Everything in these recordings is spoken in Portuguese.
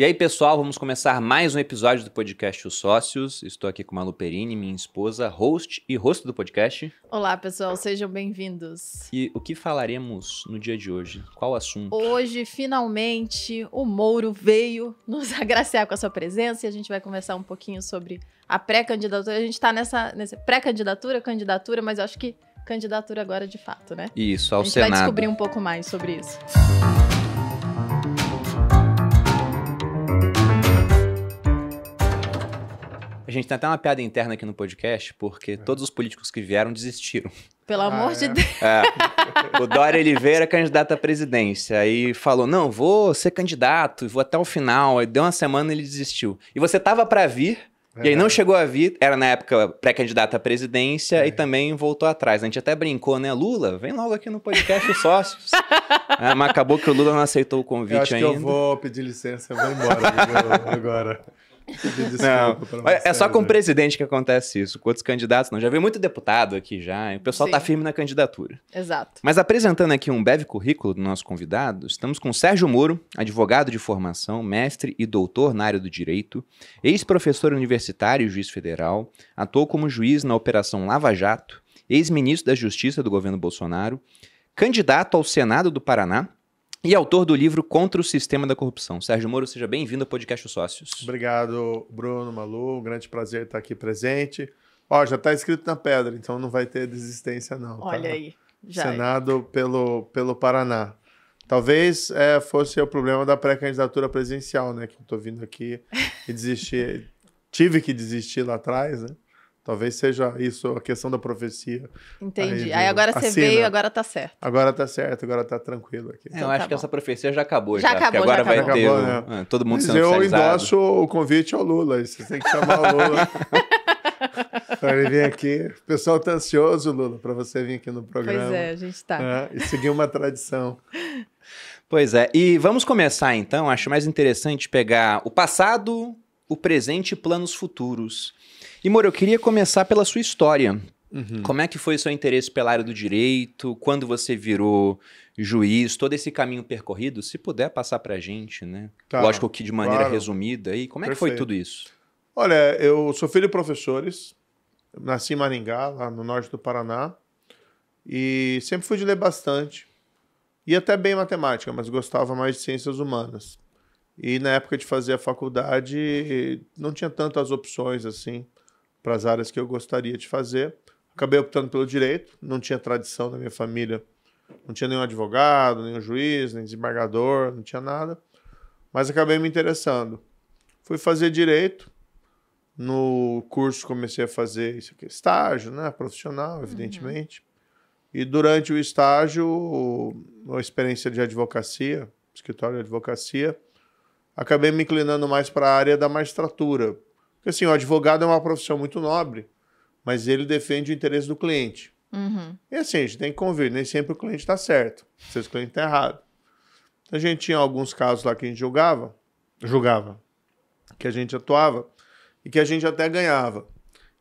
E aí, pessoal, vamos começar mais um episódio do podcast Os Sócios. Estou aqui com a Malu Perini, minha esposa, host e rosto do podcast. Olá, pessoal, sejam bem-vindos. E o que falaremos no dia de hoje? Qual assunto? Hoje, finalmente, o Mouro veio nos agraciar com a sua presença e a gente vai conversar um pouquinho sobre a pré-candidatura. A gente está nessa, nessa pré-candidatura, candidatura, mas eu acho que candidatura agora é de fato, né? Isso, ao Senado. A gente Senado. vai descobrir um pouco mais sobre isso. Música A gente tem até uma piada interna aqui no podcast, porque é. todos os políticos que vieram desistiram. Pelo ah, amor de é. Deus. É. O Dória Oliveira, é candidato à presidência, aí falou: não, vou ser candidato, vou até o final. Aí deu uma semana e ele desistiu. E você tava para vir, e aí não chegou a vir, era na época pré-candidato à presidência é. e também voltou atrás. A gente até brincou, né? Lula, vem logo aqui no podcast os sócios. é, mas acabou que o Lula não aceitou o convite eu acho ainda. Que eu vou pedir licença, eu vou embora agora não, é só com o né? presidente que acontece isso. Com outros candidatos, não. Já veio muito deputado aqui já. o pessoal tá Sim. tá firme na candidatura. Exato. Mas apresentando aqui um breve currículo do nosso convidado, estamos com Sérgio Moro, advogado de formação, mestre e doutor na área do direito, ex-professor universitário e juiz federal, atuou como juiz na Operação Lava Jato, ex-ministro da Justiça do governo Bolsonaro, candidato ao Senado do Paraná e autor do livro Contra o Sistema da Corrupção. Sérgio Moro, seja bem-vindo ao podcast Os Sócios. Obrigado, Bruno, Malu, um grande prazer estar aqui presente. Ó, já está escrito na pedra, então não vai ter desistência não. Tá? Olha aí, já. É. Senado é. pelo, pelo Paraná. Talvez é, fosse o problema da pré-candidatura presidencial, né? Que eu estou vindo aqui e desistir. Tive que desistir lá atrás, né? Talvez seja isso a questão da profecia. Entendi. Aí, de, aí agora você veio, agora tá certo. Agora tá certo, agora tá tranquilo aqui. É, então, eu acho tá que bom. essa profecia já acabou. Já, já acabou, agora já vai acabou. ter acabou, é, né? todo mundo Mas sendo eu endosso o convite ao Lula. Você tem que chamar o Lula. para ele vir aqui. O pessoal tá ansioso, Lula, para você vir aqui no programa. Pois é, a gente tá. Né? E seguir uma tradição. Pois é. E vamos começar então. Acho mais interessante pegar o passado, o presente e planos futuros. E, Moro, eu queria começar pela sua história. Uhum. Como é que foi o seu interesse pela área do direito? Quando você virou juiz? Todo esse caminho percorrido, se puder passar para a gente, né? Claro, tá. Lógico que de maneira claro. resumida. E como é Perfeito. que foi tudo isso? Olha, eu sou filho de professores. Nasci em Maringá, lá no norte do Paraná. E sempre fui de ler bastante. E até bem matemática, mas gostava mais de ciências humanas. E na época de fazer a faculdade, não tinha tantas opções assim para as áreas que eu gostaria de fazer. Acabei optando pelo direito, não tinha tradição na minha família, não tinha nenhum advogado, nenhum juiz, nem desembargador, não tinha nada, mas acabei me interessando. Fui fazer direito, no curso comecei a fazer isso aqui, estágio, né, profissional, uhum. evidentemente. Uhum. E durante o estágio, uma experiência de advocacia, escritório de advocacia, acabei me inclinando mais para a área da magistratura, porque assim, o advogado é uma profissão muito nobre, mas ele defende o interesse do cliente. Uhum. E assim, a gente tem que convir, nem sempre o cliente está certo, se o cliente está errado. Então, a gente tinha alguns casos lá que a gente julgava, julgava, que a gente atuava e que a gente até ganhava.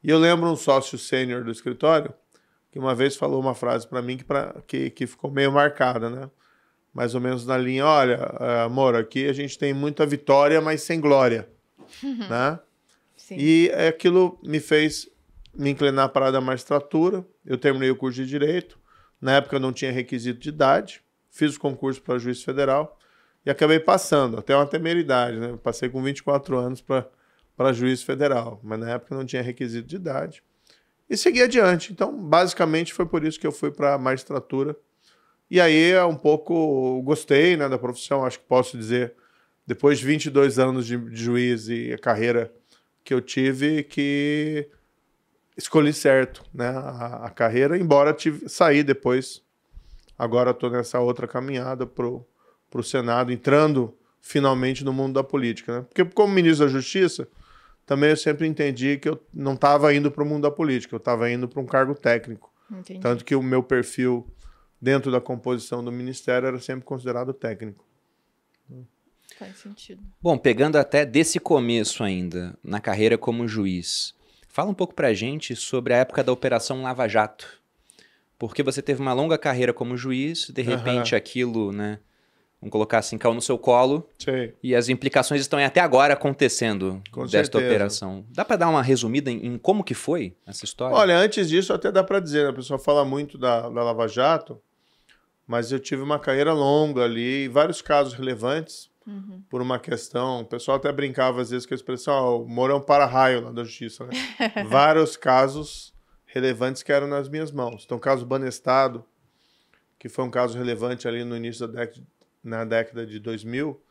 E eu lembro um sócio sênior do escritório que uma vez falou uma frase para mim que, pra, que, que ficou meio marcada, né? Mais ou menos na linha, olha, eh, amor, aqui a gente tem muita vitória, mas sem glória, né? Sim. E aquilo me fez me inclinar para a magistratura. Eu terminei o curso de direito. Na época não tinha requisito de idade. Fiz o concurso para juiz federal e acabei passando. Até uma temeridade, né? Passei com 24 anos para juiz federal, mas na época não tinha requisito de idade. E segui adiante. Então, basicamente, foi por isso que eu fui para a magistratura. E aí é um pouco gostei né, da profissão, acho que posso dizer. Depois de 22 anos de, de juiz e a carreira que eu tive que escolhi certo né, a, a carreira, embora tive, saí depois. Agora estou nessa outra caminhada para o Senado, entrando finalmente no mundo da política. Né? Porque, como ministro da Justiça, também eu sempre entendi que eu não estava indo para o mundo da política, eu estava indo para um cargo técnico. Entendi. Tanto que o meu perfil dentro da composição do ministério era sempre considerado técnico. Faz sentido. Bom, pegando até desse começo ainda, na carreira como juiz, fala um pouco pra gente sobre a época da Operação Lava Jato. Porque você teve uma longa carreira como juiz, de repente uhum. aquilo, né? Vamos colocar assim, caiu no seu colo. Sim. E as implicações estão até agora acontecendo Com desta certeza. operação. Dá para dar uma resumida em, em, como que foi essa história? Olha, antes disso até dá para dizer, né? a pessoa fala muito da, da Lava Jato, mas eu tive uma carreira longa ali, vários casos relevantes. Uhum. Por uma questão, o pessoal até brincava às vezes com a expressão, ó, ah, o Mourão para raio lá da justiça, né? Vários casos relevantes que eram nas minhas mãos. Então, o caso Banestado, que foi um caso relevante ali no início da década, na década de 2000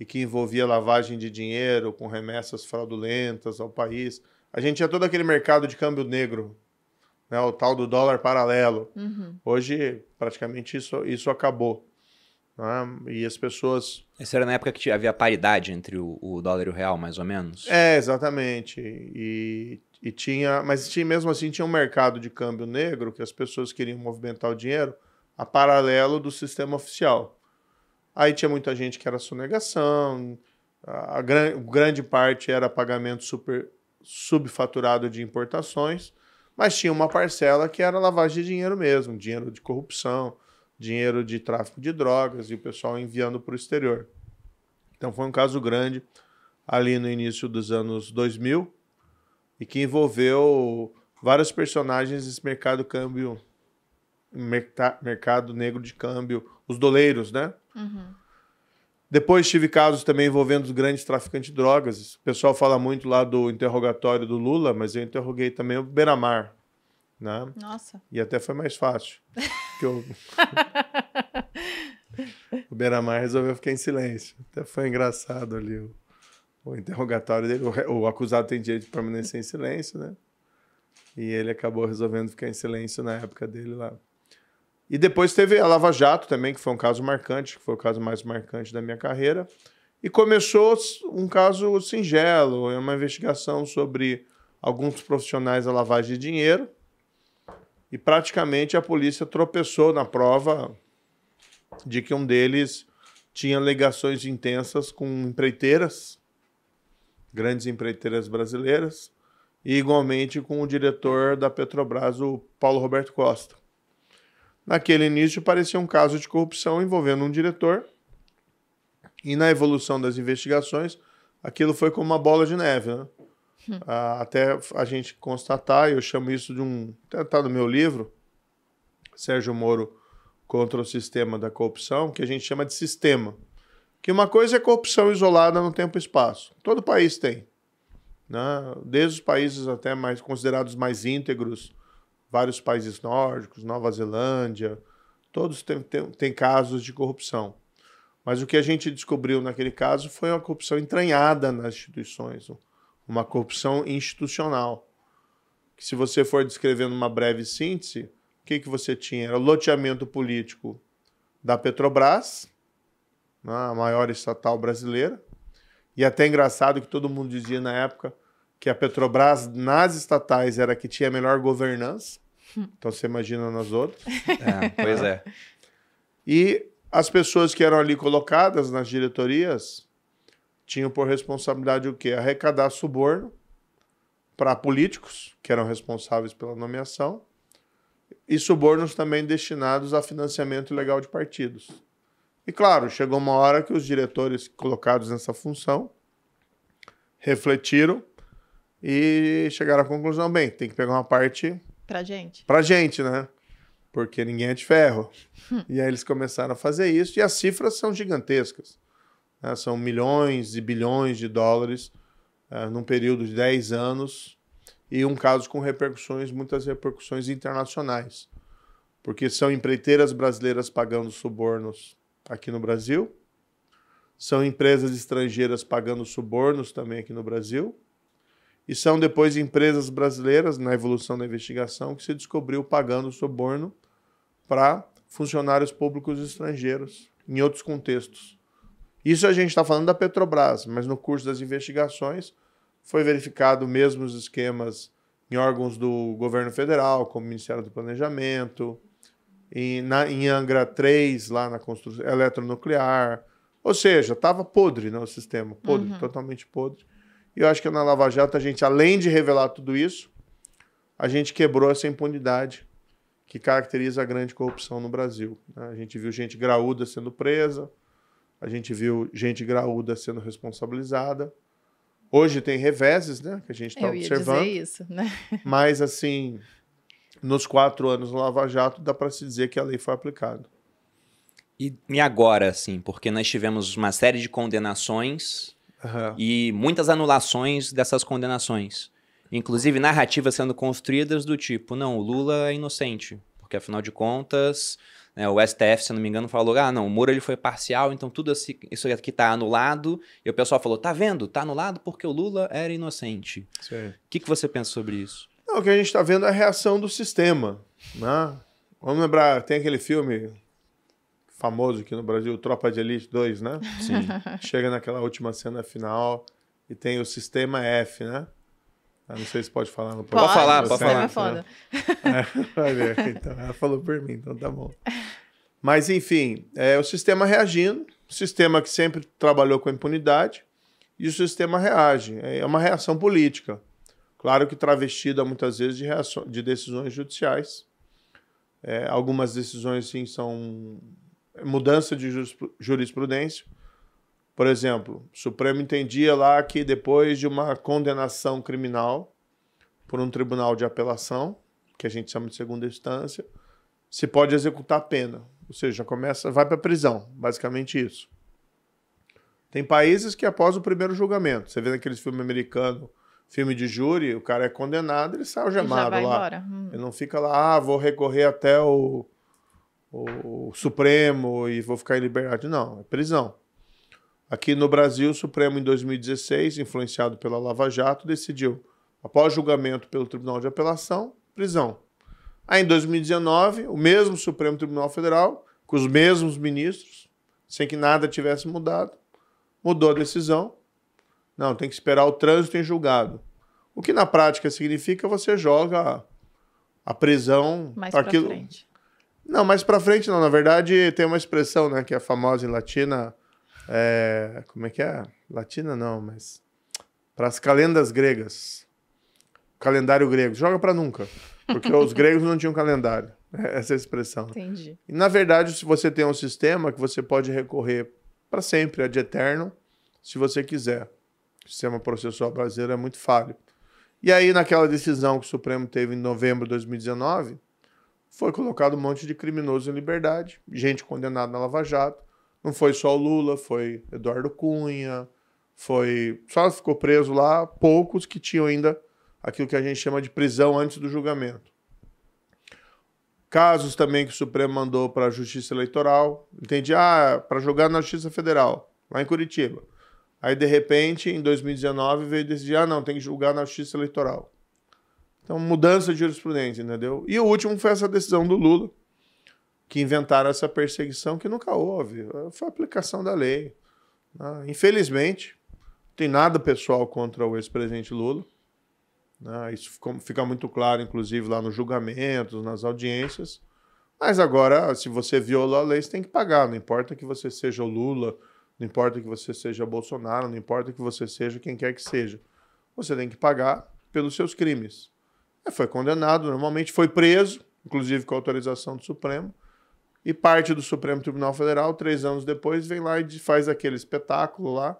e que envolvia lavagem de dinheiro com remessas fraudulentas ao país. A gente tinha todo aquele mercado de câmbio negro, né, o tal do dólar paralelo. Uhum. Hoje, praticamente, isso, isso acabou. Né? E as pessoas. Essa era na época que havia paridade entre o, o dólar e o real, mais ou menos? É, exatamente. E, e tinha. Mas tinha, mesmo assim tinha um mercado de câmbio negro que as pessoas queriam movimentar o dinheiro a paralelo do sistema oficial. Aí tinha muita gente que era sonegação, a, gran, grande parte era pagamento super subfaturado de importações, mas tinha uma parcela que era lavagem de dinheiro mesmo, dinheiro de corrupção, dinheiro de tráfico de drogas e o pessoal enviando para o exterior. Então foi um caso grande ali no início dos anos 2000 e que envolveu vários personagens desse mercado câmbio, mercado negro de câmbio, os doleiros, né? Uhum. Depois tive casos também envolvendo os grandes traficantes de drogas. O pessoal fala muito lá do interrogatório do Lula, mas eu interroguei também o Beramar, né? Nossa. E até foi mais fácil. que eu... o Beira-Mar resolveu ficar em silêncio. Até foi engraçado ali o, o interrogatório dele. O, o, acusado tem direito de permanecer em silêncio, né? E ele acabou resolvendo ficar em silêncio na época dele lá. E depois teve a Lava Jato também, que foi um caso marcante, que foi o caso mais marcante da minha carreira. E começou um caso singelo, uma investigação sobre alguns profissionais da lavagem de dinheiro e praticamente a polícia tropeçou na prova de que um deles tinha ligações intensas com empreiteiras, grandes empreiteiras brasileiras, e igualmente com o diretor da Petrobras, o Paulo Roberto Costa. Naquele início parecia um caso de corrupção envolvendo um diretor, e na evolução das investigações, aquilo foi como uma bola de neve. Né? Hum. Ah, até a gente constatar, eu chamo isso de um. Está tá no meu livro, Sérgio Moro contra o Sistema da Corrupção, que a gente chama de sistema. Que uma coisa é corrupção isolada no tempo e espaço. Todo país tem. Né? Desde os países até mais considerados mais íntegros, vários países nórdicos, Nova Zelândia, todos têm, têm, têm casos de corrupção. Mas o que a gente descobriu naquele caso foi uma corrupção entranhada nas instituições, uma corrupção institucional. Que se você for descrevendo uma breve síntese, o que, que você tinha? Era o loteamento político da Petrobras, né, a maior estatal brasileira. E até engraçado que todo mundo dizia na época que a Petrobras nas estatais era que tinha a melhor governança. Hum. Então você imagina nas outras. É, pois é. E as pessoas que eram ali colocadas nas diretorias tinham por responsabilidade o quê? Arrecadar suborno para políticos, que eram responsáveis pela nomeação, e subornos também destinados a financiamento ilegal de partidos. E claro, chegou uma hora que os diretores colocados nessa função refletiram e chegaram à conclusão: bem, tem que pegar uma parte. Pra gente. Pra gente, né? Porque ninguém é de ferro. Hum. E aí eles começaram a fazer isso e as cifras são gigantescas. Né? São milhões e bilhões de dólares é, num período de 10 anos e um caso com repercussões, muitas repercussões internacionais. Porque são empreiteiras brasileiras pagando subornos aqui no Brasil, são empresas estrangeiras pagando subornos também aqui no Brasil, e são depois empresas brasileiras, na evolução da investigação, que se descobriu pagando suborno para funcionários públicos estrangeiros em outros contextos. Isso a gente está falando da Petrobras, mas no curso das investigações foi verificado mesmos esquemas em órgãos do governo federal, como o Ministério do Planejamento, em, na, em Angra 3, lá na construção eletronuclear. Ou seja, estava podre né, o sistema, podre, uhum. totalmente podre. E eu acho que na Lava Jato a gente, além de revelar tudo isso, a gente quebrou essa impunidade que caracteriza a grande corrupção no Brasil. Né. A gente viu gente graúda sendo presa, a gente viu gente graúda sendo responsabilizada. Hoje tem reveses, né? Que a gente está observando. Dizer isso, né? Mas, assim, nos quatro anos no Lava Jato, dá para se dizer que a lei foi aplicada. E, e agora, assim, porque nós tivemos uma série de condenações uhum. e muitas anulações dessas condenações. Inclusive narrativas sendo construídas do tipo, não, o Lula é inocente, porque afinal de contas né? O STF, se não me engano, falou: ah, não, o Moro ele foi parcial, então tudo isso aqui está anulado. E o pessoal falou: tá vendo? Tá anulado porque o Lula era inocente. O que, que você pensa sobre isso? Não, o que a gente está vendo é a reação do sistema. Né? Vamos lembrar, tem aquele filme famoso aqui no Brasil, Tropa de Elite 2, né? Sim. Chega naquela última cena final e tem o sistema F, né? Eu ah, não sei se pode falar no podcast. Pode, falar, pode falar. É foda. É, então, ela falou por mim, então tá bom. Mas, enfim, é o sistema reagindo, sistema que sempre trabalhou com impunidade, e o sistema reage. É, é uma reação política. Claro que travestida muitas vezes de, reação, de decisões judiciais. É, algumas decisões, sim, são mudança de jurisprudência. Por exemplo, o Supremo entendia lá que depois de uma condenação criminal por um tribunal de apelação, que a gente chama de segunda instância, se pode executar a pena. Ou seja, começa, vai para a prisão, basicamente isso. Tem países que após o primeiro julgamento, você vê naqueles filmes americanos, filme de júri, o cara é condenado, ele sai algemado lá. Hum. Ele não fica lá, ah, vou recorrer até o, o, o Supremo e vou ficar em liberdade. Não, é prisão. Aqui no Brasil, o Supremo, em 2016, influenciado pela Lava Jato, decidiu, após julgamento pelo Tribunal de Apelação, prisão. Aí, em 2019, o mesmo Supremo Tribunal Federal, com os mesmos ministros, sem que nada tivesse mudado, mudou a decisão. Não, tem que esperar o trânsito em julgado. O que na prática significa você joga a prisão mais para aquilo... frente. Não, mais para frente não. Na verdade, tem uma expressão, né, que é famosa em latina é, como é que é? Latina não, mas. Para as calendas gregas. Calendário grego. Joga para nunca. Porque os gregos não tinham calendário. É essa é a expressão. Entendi. E, na verdade, se você tem um sistema que você pode recorrer para sempre, é de eterno, se você quiser. O sistema processual brasileiro é muito falho. E aí, naquela decisão que o Supremo teve em novembro de 2019, foi colocado um monte de criminoso em liberdade, gente condenada na Lava Jato, não foi só o Lula, foi Eduardo Cunha, foi. Só ficou preso lá poucos que tinham ainda aquilo que a gente chama de prisão antes do julgamento. Casos também que o Supremo mandou para a Justiça Eleitoral, entendi, ah, para jogar na Justiça Federal, lá em Curitiba. Aí, de repente, em 2019, veio decidir, ah, não, tem que julgar na Justiça Eleitoral. Então, mudança de jurisprudência, entendeu? E o último foi essa decisão do Lula, que inventaram essa perseguição que nunca houve. Foi a aplicação da lei. Né? infelizmente, não tem nada pessoal contra o ex-presidente Lula. Né? isso fica muito claro, inclusive, lá nos julgamentos, nas audiências. Mas agora, se você viola a lei, você tem que pagar. Não importa que você seja o Lula, não importa que você seja Bolsonaro, não importa que você seja quem quer que seja. Você tem que pagar pelos seus crimes. É, foi condenado, normalmente foi preso, inclusive com autorização do Supremo e parte do Supremo Tribunal Federal, três anos depois, vem lá e faz aquele espetáculo lá,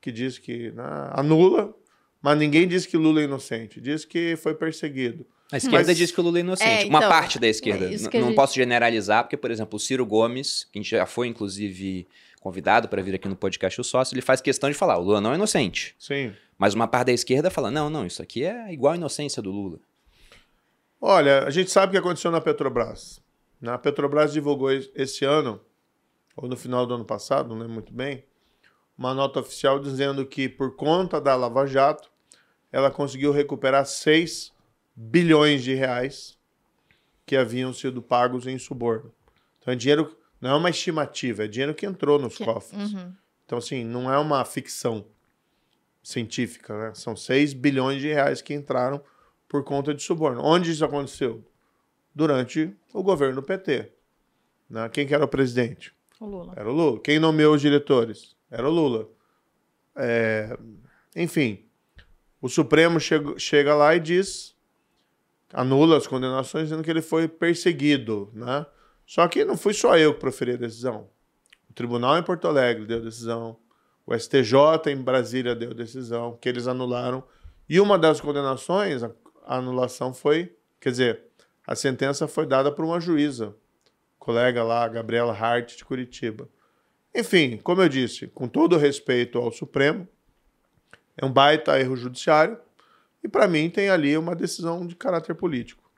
que diz que né, anula, mas ninguém diz que Lula é inocente, diz que foi perseguido. A esquerda Mas... diz que o Lula é inocente. É, então, uma parte da esquerda. É gente... Não posso generalizar, porque, por exemplo, o Ciro Gomes, que a gente já foi, inclusive, convidado para vir aqui no podcast O Sócio, ele faz questão de falar: o Lula não é inocente. Sim. Mas uma parte da esquerda fala: não, não, isso aqui é igual a inocência do Lula. Olha, a gente sabe o que aconteceu na Petrobras. A Petrobras divulgou esse ano, ou no final do ano passado, não lembro muito bem, uma nota oficial dizendo que, por conta da Lava Jato, ela conseguiu recuperar 6 bilhões de reais que haviam sido pagos em suborno. Então, é dinheiro, não é uma estimativa, é dinheiro que entrou nos que... É, cofres. Uhum. Então, assim, não é uma ficção científica, né? São 6 bilhões de reais que entraram por conta de suborno. Onde isso aconteceu? durante o governo PT. Né? Quem que era o presidente? O Lula. Era o Lula. Quem nomeou os diretores? Era o Lula. É... Enfim, o Supremo chega, chega lá e diz, anula as condenações, dizendo que ele foi perseguido. Né? Só que não fui só eu que proferi a decisão. O tribunal em Porto Alegre deu decisão, o STJ em Brasília deu decisão, que eles anularam. E uma das condenações, a anulação foi, quer dizer, a sentença foi dada por uma juíza, colega lá, Gabriela Hart, de Curitiba. Enfim, como eu disse, com todo respeito ao Supremo, é um baita erro judiciário e, para mim, tem ali uma decisão de caráter político.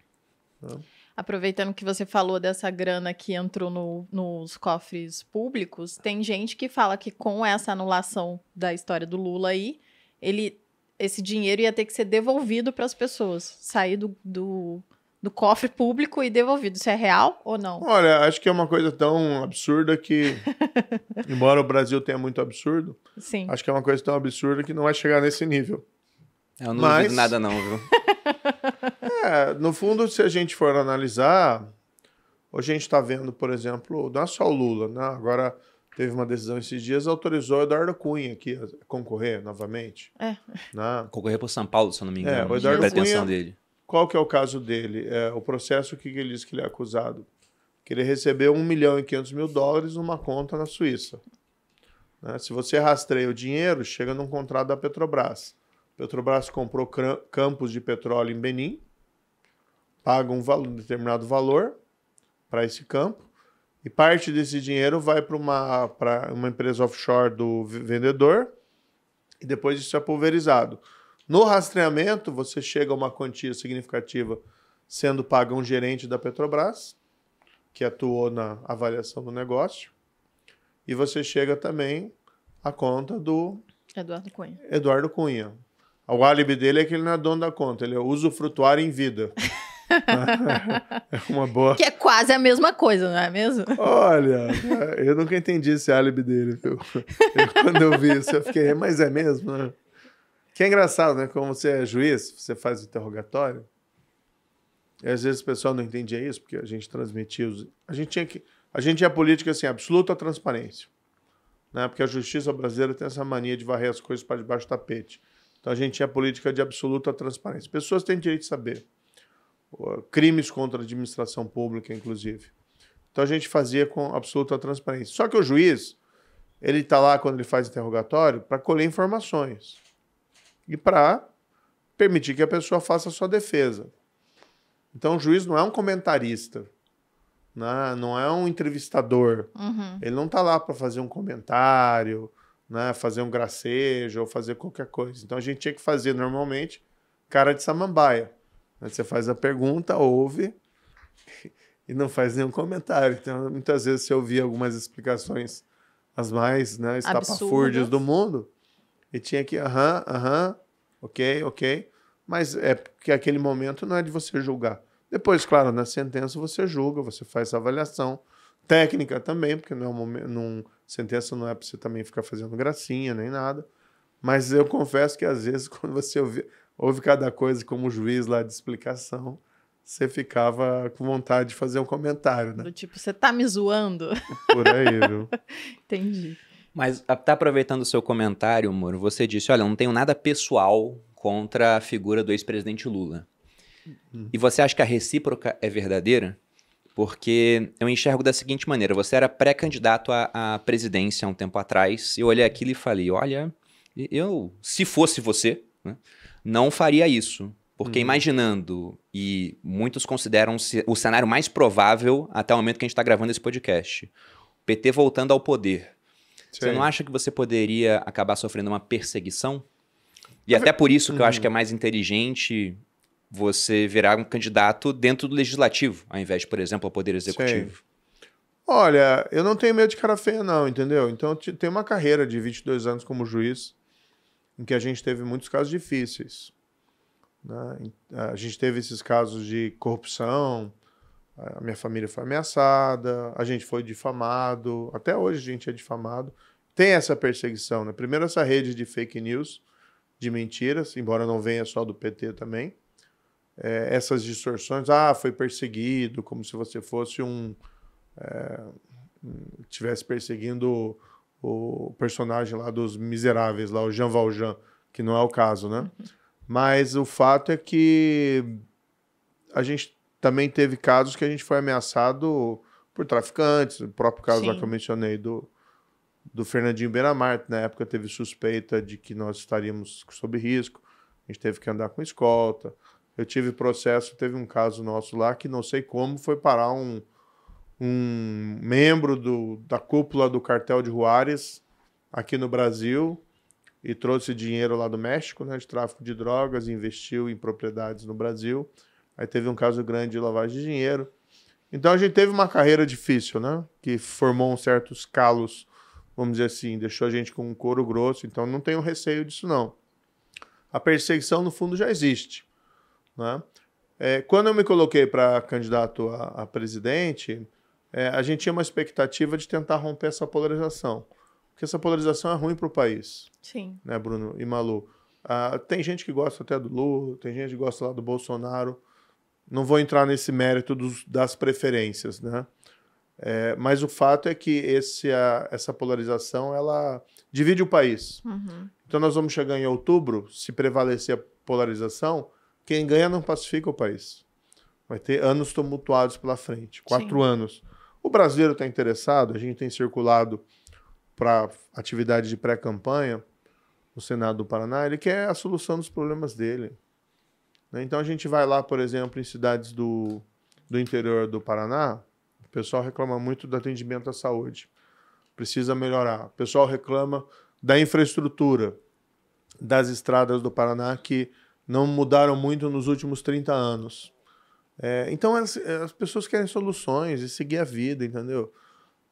Né? aproveitando que você falou dessa grana que entrou no, nos cofres públicos, tem gente que fala que com essa anulação da história do Lula aí, ele, esse dinheiro ia ter que ser devolvido para as pessoas, sair do, do, do cofre público e devolvido. Isso é real ou não? Olha, acho que é uma coisa tão absurda que, embora o Brasil tenha muito absurdo, Sim. acho que é uma coisa tão absurda que não vai chegar nesse nível. Eu não Mas... nada não, viu? é, no fundo, se a gente for analisar, hoje a gente está vendo, por exemplo, não é só o Lula, né? agora teve uma decisão esses dias, autorizou o Eduardo Cunha aqui a concorrer novamente. É. Né? Concorrer por São Paulo, se eu não me engano. É, o Eduardo Cunha, dele. Qual que é o caso dele? É, o processo que ele diz que ele é acusado? Que ele recebeu 1 milhão e 500 mil dólares numa conta na Suíça. Né? Se você rastreia o dinheiro, chega num contrato da Petrobras. Petrobras comprou campos de petróleo em Benin, paga um, valor, um determinado valor para esse campo, e parte desse dinheiro vai para uma, uma empresa offshore do vendedor, e depois isso é pulverizado. No rastreamento, você chega a uma quantia significativa sendo paga um gerente da Petrobras, que atuou na avaliação do negócio, e você chega também à conta do Eduardo Cunha. Eduardo Cunha. O álibi dele é que ele não é dono da conta, ele é usufrutuário em vida. é uma boa. Que é quase a mesma coisa, não é mesmo? Olha, eu nunca entendi esse álibi dele, viu? Eu, quando eu vi isso, eu fiquei, mas é mesmo, né? Que é engraçado, né? Como você é juiz, você faz interrogatório. E às vezes o pessoal não entendia isso, porque a gente transmitia os... A gente tinha que... A gente tinha política assim, absoluta transparência. Né? Porque a justiça brasileira tem essa mania de varrer as coisas para debaixo do tapete. Então a gente tinha política de absoluta transparência. Pessoas têm direito de saber. Crimes contra a administração pública, inclusive. Então a gente fazia com absoluta transparência. Só que o juiz, ele está lá quando ele faz interrogatório para colher informações e para permitir que a pessoa faça a sua defesa. Então, o juiz não é um comentarista, né? não é um entrevistador. Uhum. Ele não está lá para fazer um comentário, né? fazer um gracejo ou fazer qualquer coisa. Então, a gente tinha que fazer normalmente cara de samambaia. Né? Você faz a pergunta, ouve e não faz nenhum comentário. Então, muitas vezes, se eu ouvia algumas explicações as mais né, estapafúrdias do mundo, e tinha que, aham, aham, ok, ok. Mas é porque aquele momento não é de você julgar. Depois, claro, na sentença você julga, você faz avaliação técnica também, porque não é um momento, num, sentença não é para você também ficar fazendo gracinha nem nada. Mas eu confesso que às vezes quando você ouve, ouve cada coisa como juiz lá de explicação, você ficava com vontade de fazer um comentário, né? Do tipo, você tá me zoando? Por aí, viu? Entendi. Mas ah, tá aproveitando o seu comentário, Moro, você disse, olha, não tenho nada pessoal contra a figura do ex-presidente Lula. Uhum. E você acha que a recíproca é verdadeira? Porque eu enxergo da seguinte maneira: você era pré-candidato à, à, presidência um tempo atrás, eu olhei aquilo e falei: olha, eu, se fosse você, né, não faria isso. Porque uhum. imaginando, e muitos consideram o cenário mais provável até o momento que a gente está gravando esse podcast: PT voltando ao poder Sim. Você não acha que você poderia acabar sofrendo uma perseguição? E até por isso que eu acho que é uhum. mais inteligente você virar um candidato dentro do legislativo, ao invés de, por exemplo, ao poder executivo. Sim. Olha, eu não tenho medo de cara feia, não, entendeu? Então, tenho uma carreira de 22 anos como juiz, em que a gente teve muitos casos difíceis. Né? A gente teve esses casos de corrupção, a minha família foi ameaçada, a gente foi difamado, até hoje a gente é difamado. Tem essa perseguição, né? Primeiro, essa rede de fake news, de mentiras, embora não venha só do PT também. É, essas distorções, ah, foi perseguido, como se você fosse um. É, tivesse perseguindo o, o, personagem lá dos Miseráveis, lá, o Jean Valjean, que não é o caso, né? Uhum. Mas o fato é que a gente também teve casos que a gente foi ameaçado por traficantes, o próprio caso lá que eu mencionei do, do Fernandinho Beiramar, na época teve suspeita de que nós estaríamos sob risco, a gente teve que andar com escolta. Eu tive processo, teve um caso nosso lá que não sei como foi parar um, um membro do, da cúpula do cartel de Juárez aqui no Brasil e trouxe dinheiro lá do México, né, de tráfico de drogas, investiu em propriedades no Brasil. Aí teve um caso grande de lavagem de dinheiro. Então a gente teve uma carreira difícil, né? Que formou um certos calos, vamos dizer assim, deixou a gente com um couro grosso. Então não tenho receio disso, não. A perseguição, no fundo, já existe. Né? É, quando eu me coloquei para candidato a, a presidente, é, a gente tinha uma expectativa de tentar romper essa polarização. Porque essa polarização é ruim para o país. Sim. Né, Bruno e Malu? Ah, tem gente que gosta até do Lula, tem gente que gosta lá do Bolsonaro não vou entrar nesse mérito dos, das preferências, né? É, mas o fato é que esse, a, essa polarização ela divide o país. Uhum. Então nós vamos chegar em outubro, se prevalecer a polarização, quem ganha não pacifica o país. Vai ter anos tumultuados pela frente, quatro Sim. anos. O brasileiro está interessado, a gente tem circulado para atividade de pré-campanha no Senado do Paraná, ele quer a solução dos problemas dele. Né? Então a gente vai lá, por exemplo, em cidades do, do interior do Paraná, o pessoal reclama muito do atendimento à saúde. Precisa melhorar. O pessoal reclama da infraestrutura das estradas do Paraná que não mudaram muito nos últimos 30 anos. É, então as, as, pessoas querem soluções e seguir a vida, entendeu?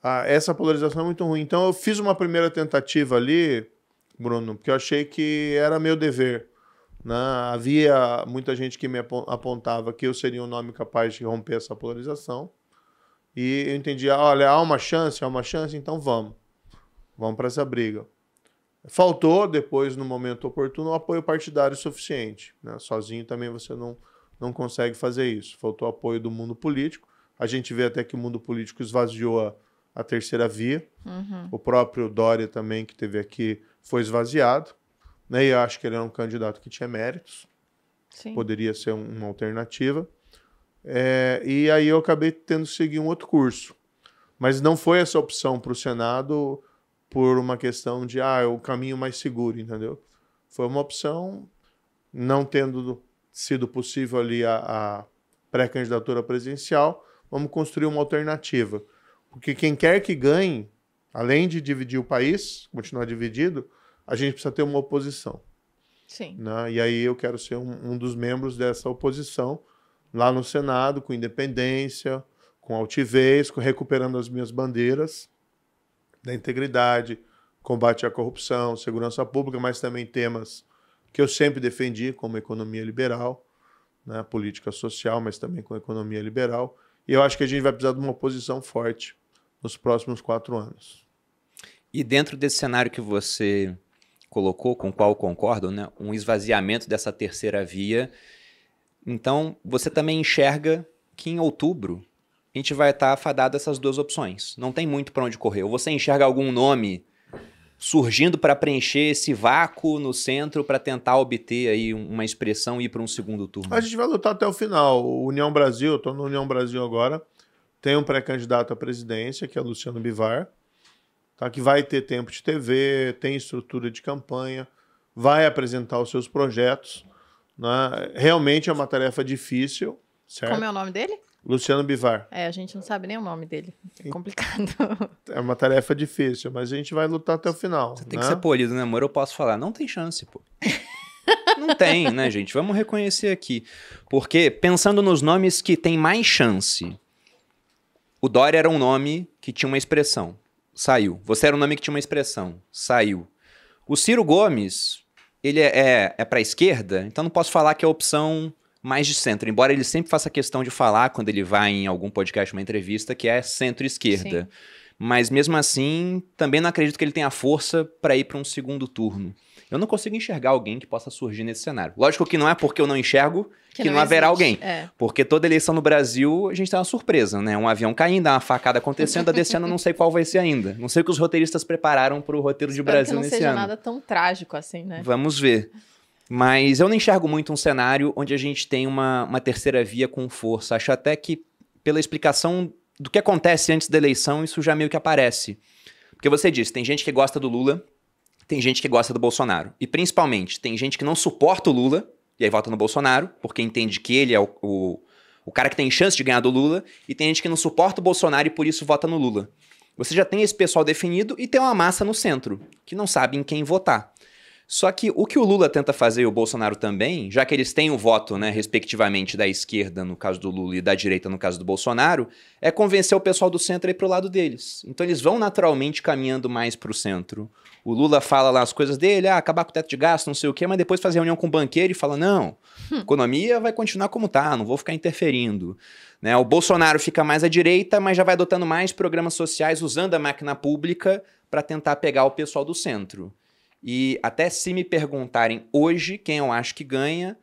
Ah, essa polarização é muito ruim. Então eu fiz uma primeira tentativa ali, Bruno, porque eu achei que era meu dever né? havia muita gente que me apontava que eu seria um nome capaz de romper essa polarização. E eu entendia, olha, há uma chance, há uma chance, então vamos. Vamos para essa briga. Faltou, depois, no momento oportuno, um apoio partidário suficiente. Né? Sozinho também você não, não consegue fazer isso. Faltou apoio do mundo político. A gente vê até que o mundo político esvaziou a, a terceira via. Uhum. O próprio Dória também, que teve aqui, foi esvaziado. Né? E eu acho que ele era é um candidato que tinha méritos. Sim. Poderia ser um, uma alternativa. É, e aí eu acabei tendo que seguir um outro curso. Mas não foi essa opção para o Senado por uma questão de, ah, é o caminho mais seguro, entendeu? Foi uma opção, não tendo sido possível ali a, a pré-candidatura presidencial, vamos construir uma alternativa. Porque quem quer que ganhe, além de dividir o país, continuar dividido, a gente precisa ter uma oposição. Sim. Né? E aí eu quero ser um, um, dos membros dessa oposição lá no Senado, com independência, com altivez, com, recuperando as minhas bandeiras da integridade, combate à corrupção, segurança pública, mas também temas que eu sempre defendi, como economia liberal, né, política social, mas também com economia liberal. E eu acho que a gente vai precisar de uma oposição forte nos próximos quatro anos. E dentro desse cenário que você colocou, com o qual eu concordo, né? um esvaziamento dessa terceira via. Então, você também enxerga que em outubro a gente vai estar afadado essas duas opções. Não tem muito para onde correr. Ou você enxerga algum nome surgindo para preencher esse vácuo no centro para tentar obter aí uma expressão e ir para um segundo turno? A gente vai lutar até o final. O União Brasil, estou no União Brasil agora, tem um pré-candidato à presidência, que é Luciano Bivar tá? que vai ter tempo de TV, tem estrutura de campanha, vai apresentar os seus projetos. Né? Realmente é uma tarefa difícil. Certo? Como é o nome dele? Luciano Bivar. É, a gente não sabe nem o nome dele. É complicado. É uma tarefa difícil, mas a gente vai lutar até o final. Você tem né? que ser polido, né, amor? Eu posso falar, não tem chance, pô. não tem, né, gente? Vamos reconhecer aqui. Porque, pensando nos nomes que tem mais chance, o Dória era um nome que tinha uma expressão saiu. Você era um nome que tinha uma expressão, saiu. O Ciro Gomes, ele é, é, é para esquerda, então não posso falar que é a opção mais de centro, embora ele sempre faça questão de falar quando ele vai em algum podcast, uma entrevista, que é centro-esquerda. Mas mesmo assim, também não acredito que ele tenha força para ir para um segundo turno. Eu não consigo enxergar alguém que possa surgir nesse cenário. Lógico que não é porque eu não enxergo que, que não, não haverá alguém. É. Porque toda eleição no Brasil a gente tem tá uma surpresa, né? Um avião caindo, uma facada acontecendo, desse ano não sei qual vai ser ainda. Não sei o que os roteiristas prepararam para o roteiro de Brasil nesse ano. Não seja nada tão trágico assim, né? Vamos ver. Mas eu não enxergo muito um cenário onde a gente tem uma, uma terceira via com força. Acho até que, pela explicação do que acontece antes da eleição, isso já meio que aparece. Porque você disse, tem gente que gosta do Lula, tem gente que gosta do Bolsonaro. E principalmente, tem gente que não suporta o Lula e aí vota no Bolsonaro, porque entende que ele é o, o, o, cara que tem chance de ganhar do Lula, e tem gente que não suporta o Bolsonaro e por isso vota no Lula. Você já tem esse pessoal definido e tem uma massa no centro, que não sabe em quem votar. Só que o que o Lula tenta fazer e o Bolsonaro também, já que eles têm o voto, né, respectivamente, da esquerda no caso do Lula e da direita no caso do Bolsonaro, é convencer o pessoal do centro a ir para o lado deles. Então eles vão naturalmente caminhando mais para o centro. O Lula fala lá as coisas dele, ah, acabar com o teto de gasto, não sei o quê, mas depois faz reunião com o banqueiro e fala: não, hum. economia vai continuar como tá, não vou ficar interferindo. Né? O Bolsonaro fica mais à direita, mas já vai adotando mais programas sociais usando a máquina pública para tentar pegar o pessoal do centro. E até se me perguntarem hoje quem eu acho que ganha,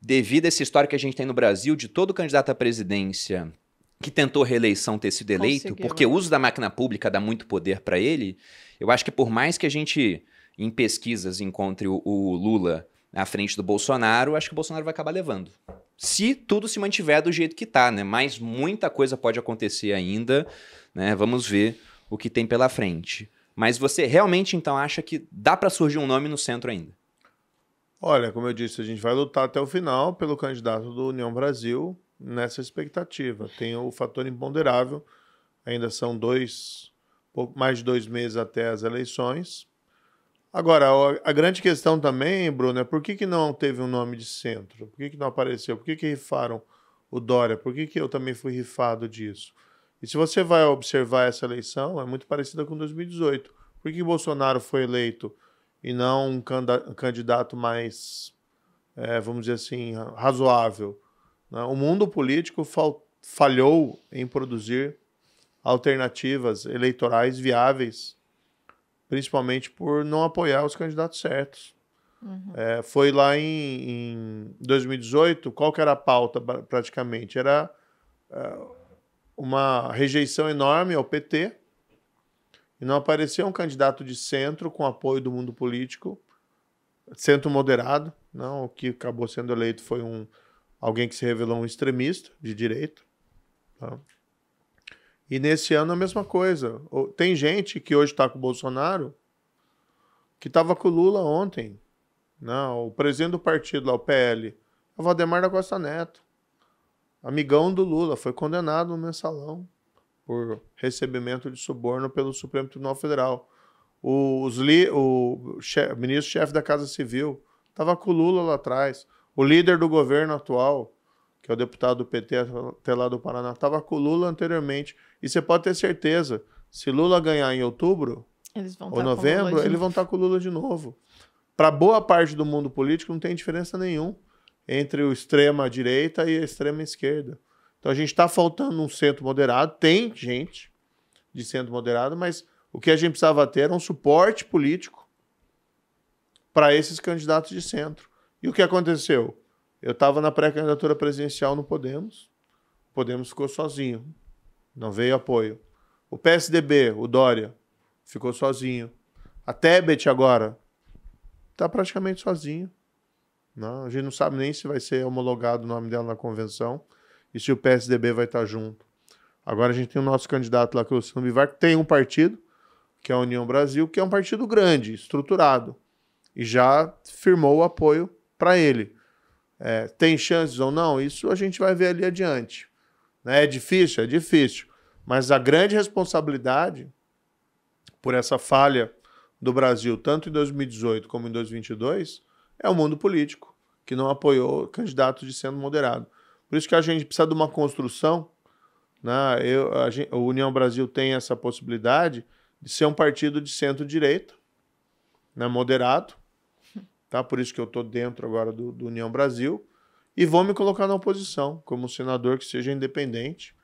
devido a essa história que a gente tem no Brasil de todo candidato à presidência que tentou reeleição ter sido eleito, porque né? o uso da máquina pública dá muito poder para ele, eu acho que por mais que a gente, em pesquisas, encontre o, o Lula na frente do Bolsonaro, acho que o Bolsonaro vai acabar levando se tudo se mantiver do jeito que está, né? Mas muita coisa pode acontecer ainda, né? Vamos ver o que tem pela frente. Mas você realmente então acha que dá para surgir um nome no centro ainda? Olha, como eu disse, a gente vai lutar até o final pelo candidato do União Brasil nessa expectativa. Tem o fator imponderável, ainda são dois, mais de dois meses até as eleições. Agora, a grande questão também, Bruno, é por que, que não teve um nome de centro? Por que, que não apareceu? Por que, que rifaram o Dória? Por que, que eu também fui rifado disso? E se você vai observar essa eleição, é muito parecida com 2018. Por que Bolsonaro foi eleito e não um candidato mais, é, vamos dizer assim, razoável? Né? O mundo político falhou em produzir alternativas eleitorais viáveis, principalmente por não apoiar os candidatos certos. Uhum. É, foi lá em, em, 2018, qual que era a pauta praticamente? Era uh, uma rejeição enorme ao PT e não apareceu um candidato de centro com apoio do mundo político, centro moderado. Não, o que acabou sendo eleito foi um alguém que se revelou um extremista de direito. Tá? E nesse ano a mesma coisa. Tem gente que hoje está com o Bolsonaro que estava com o Lula ontem. Não, o presidente do partido lá, o PL, é o Valdemar da Costa Neto amigão do Lula, foi condenado no mensalão por recebimento de suborno pelo Supremo Tribunal Federal. O, li, o ministro-chefe da Casa Civil estava com o Lula lá atrás. O líder do governo atual, que é o deputado do PT até lá do Paraná, estava com o Lula anteriormente. E você pode ter certeza, se Lula ganhar em outubro ou novembro, eles vão tá estar tá com o Lula de novo. Para boa parte do mundo político, não tem diferença nenhuma entre o extrema-direita e a extrema-esquerda. Então a gente está faltando um centro moderado, tem gente de centro moderado, mas o que a gente precisava ter era um suporte político para esses candidatos de centro. E o que aconteceu? Eu estava na pré-candidatura presidencial no Podemos, o Podemos ficou sozinho, não veio apoio. O PSDB, o Dória, ficou sozinho. A Tebet agora está praticamente sozinho. Né? A gente não sabe nem se vai ser homologado o nome dela na convenção e se o PSDB vai estar junto. Agora a gente tem o nosso candidato lá, que é o Luciano Bivar, que tem um partido, que é a União Brasil, que é um partido grande, estruturado, e já firmou o apoio para ele. É, tem chances ou não? Isso a gente vai ver ali adiante. Né? É difícil? É difícil. Mas a grande responsabilidade por essa falha do Brasil, tanto em 2018 como em 2022, é o mundo político, que não apoiou candidatos de sendo moderado. Por isso que a gente precisa de uma construção. Né? Eu, a, gente, a União Brasil tem essa possibilidade de ser um partido de centro-direita, né? moderado. Tá? Por isso que eu estou dentro agora do, do União Brasil. E vou me colocar na oposição, como senador que seja independente,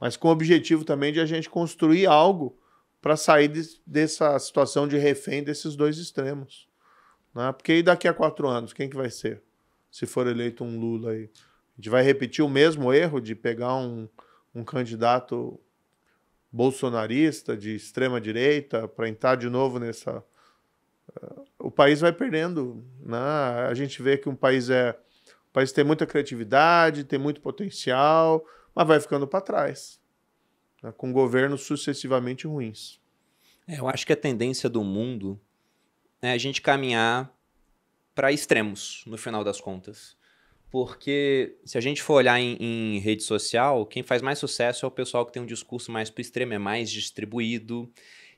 mas com o objetivo também de a gente construir algo para sair de, dessa situação de refém desses dois extremos. Né? Porque e daqui a quatro anos, quem que vai ser? Se for eleito um Lula aí. A gente vai repetir o mesmo erro de pegar um, um candidato bolsonarista de extrema direita para entrar de novo nessa eh, o país vai perdendo né? a gente vê que um país é o país tem muita criatividade tem muito potencial mas vai ficando para trás né? com governos sucessivamente ruins é, eu acho que a tendência do mundo é a gente caminhar para extremos, no final das contas. Porque se a gente for olhar em, em, rede social, quem faz mais sucesso é o pessoal que tem um discurso mais o extremo, é mais distribuído.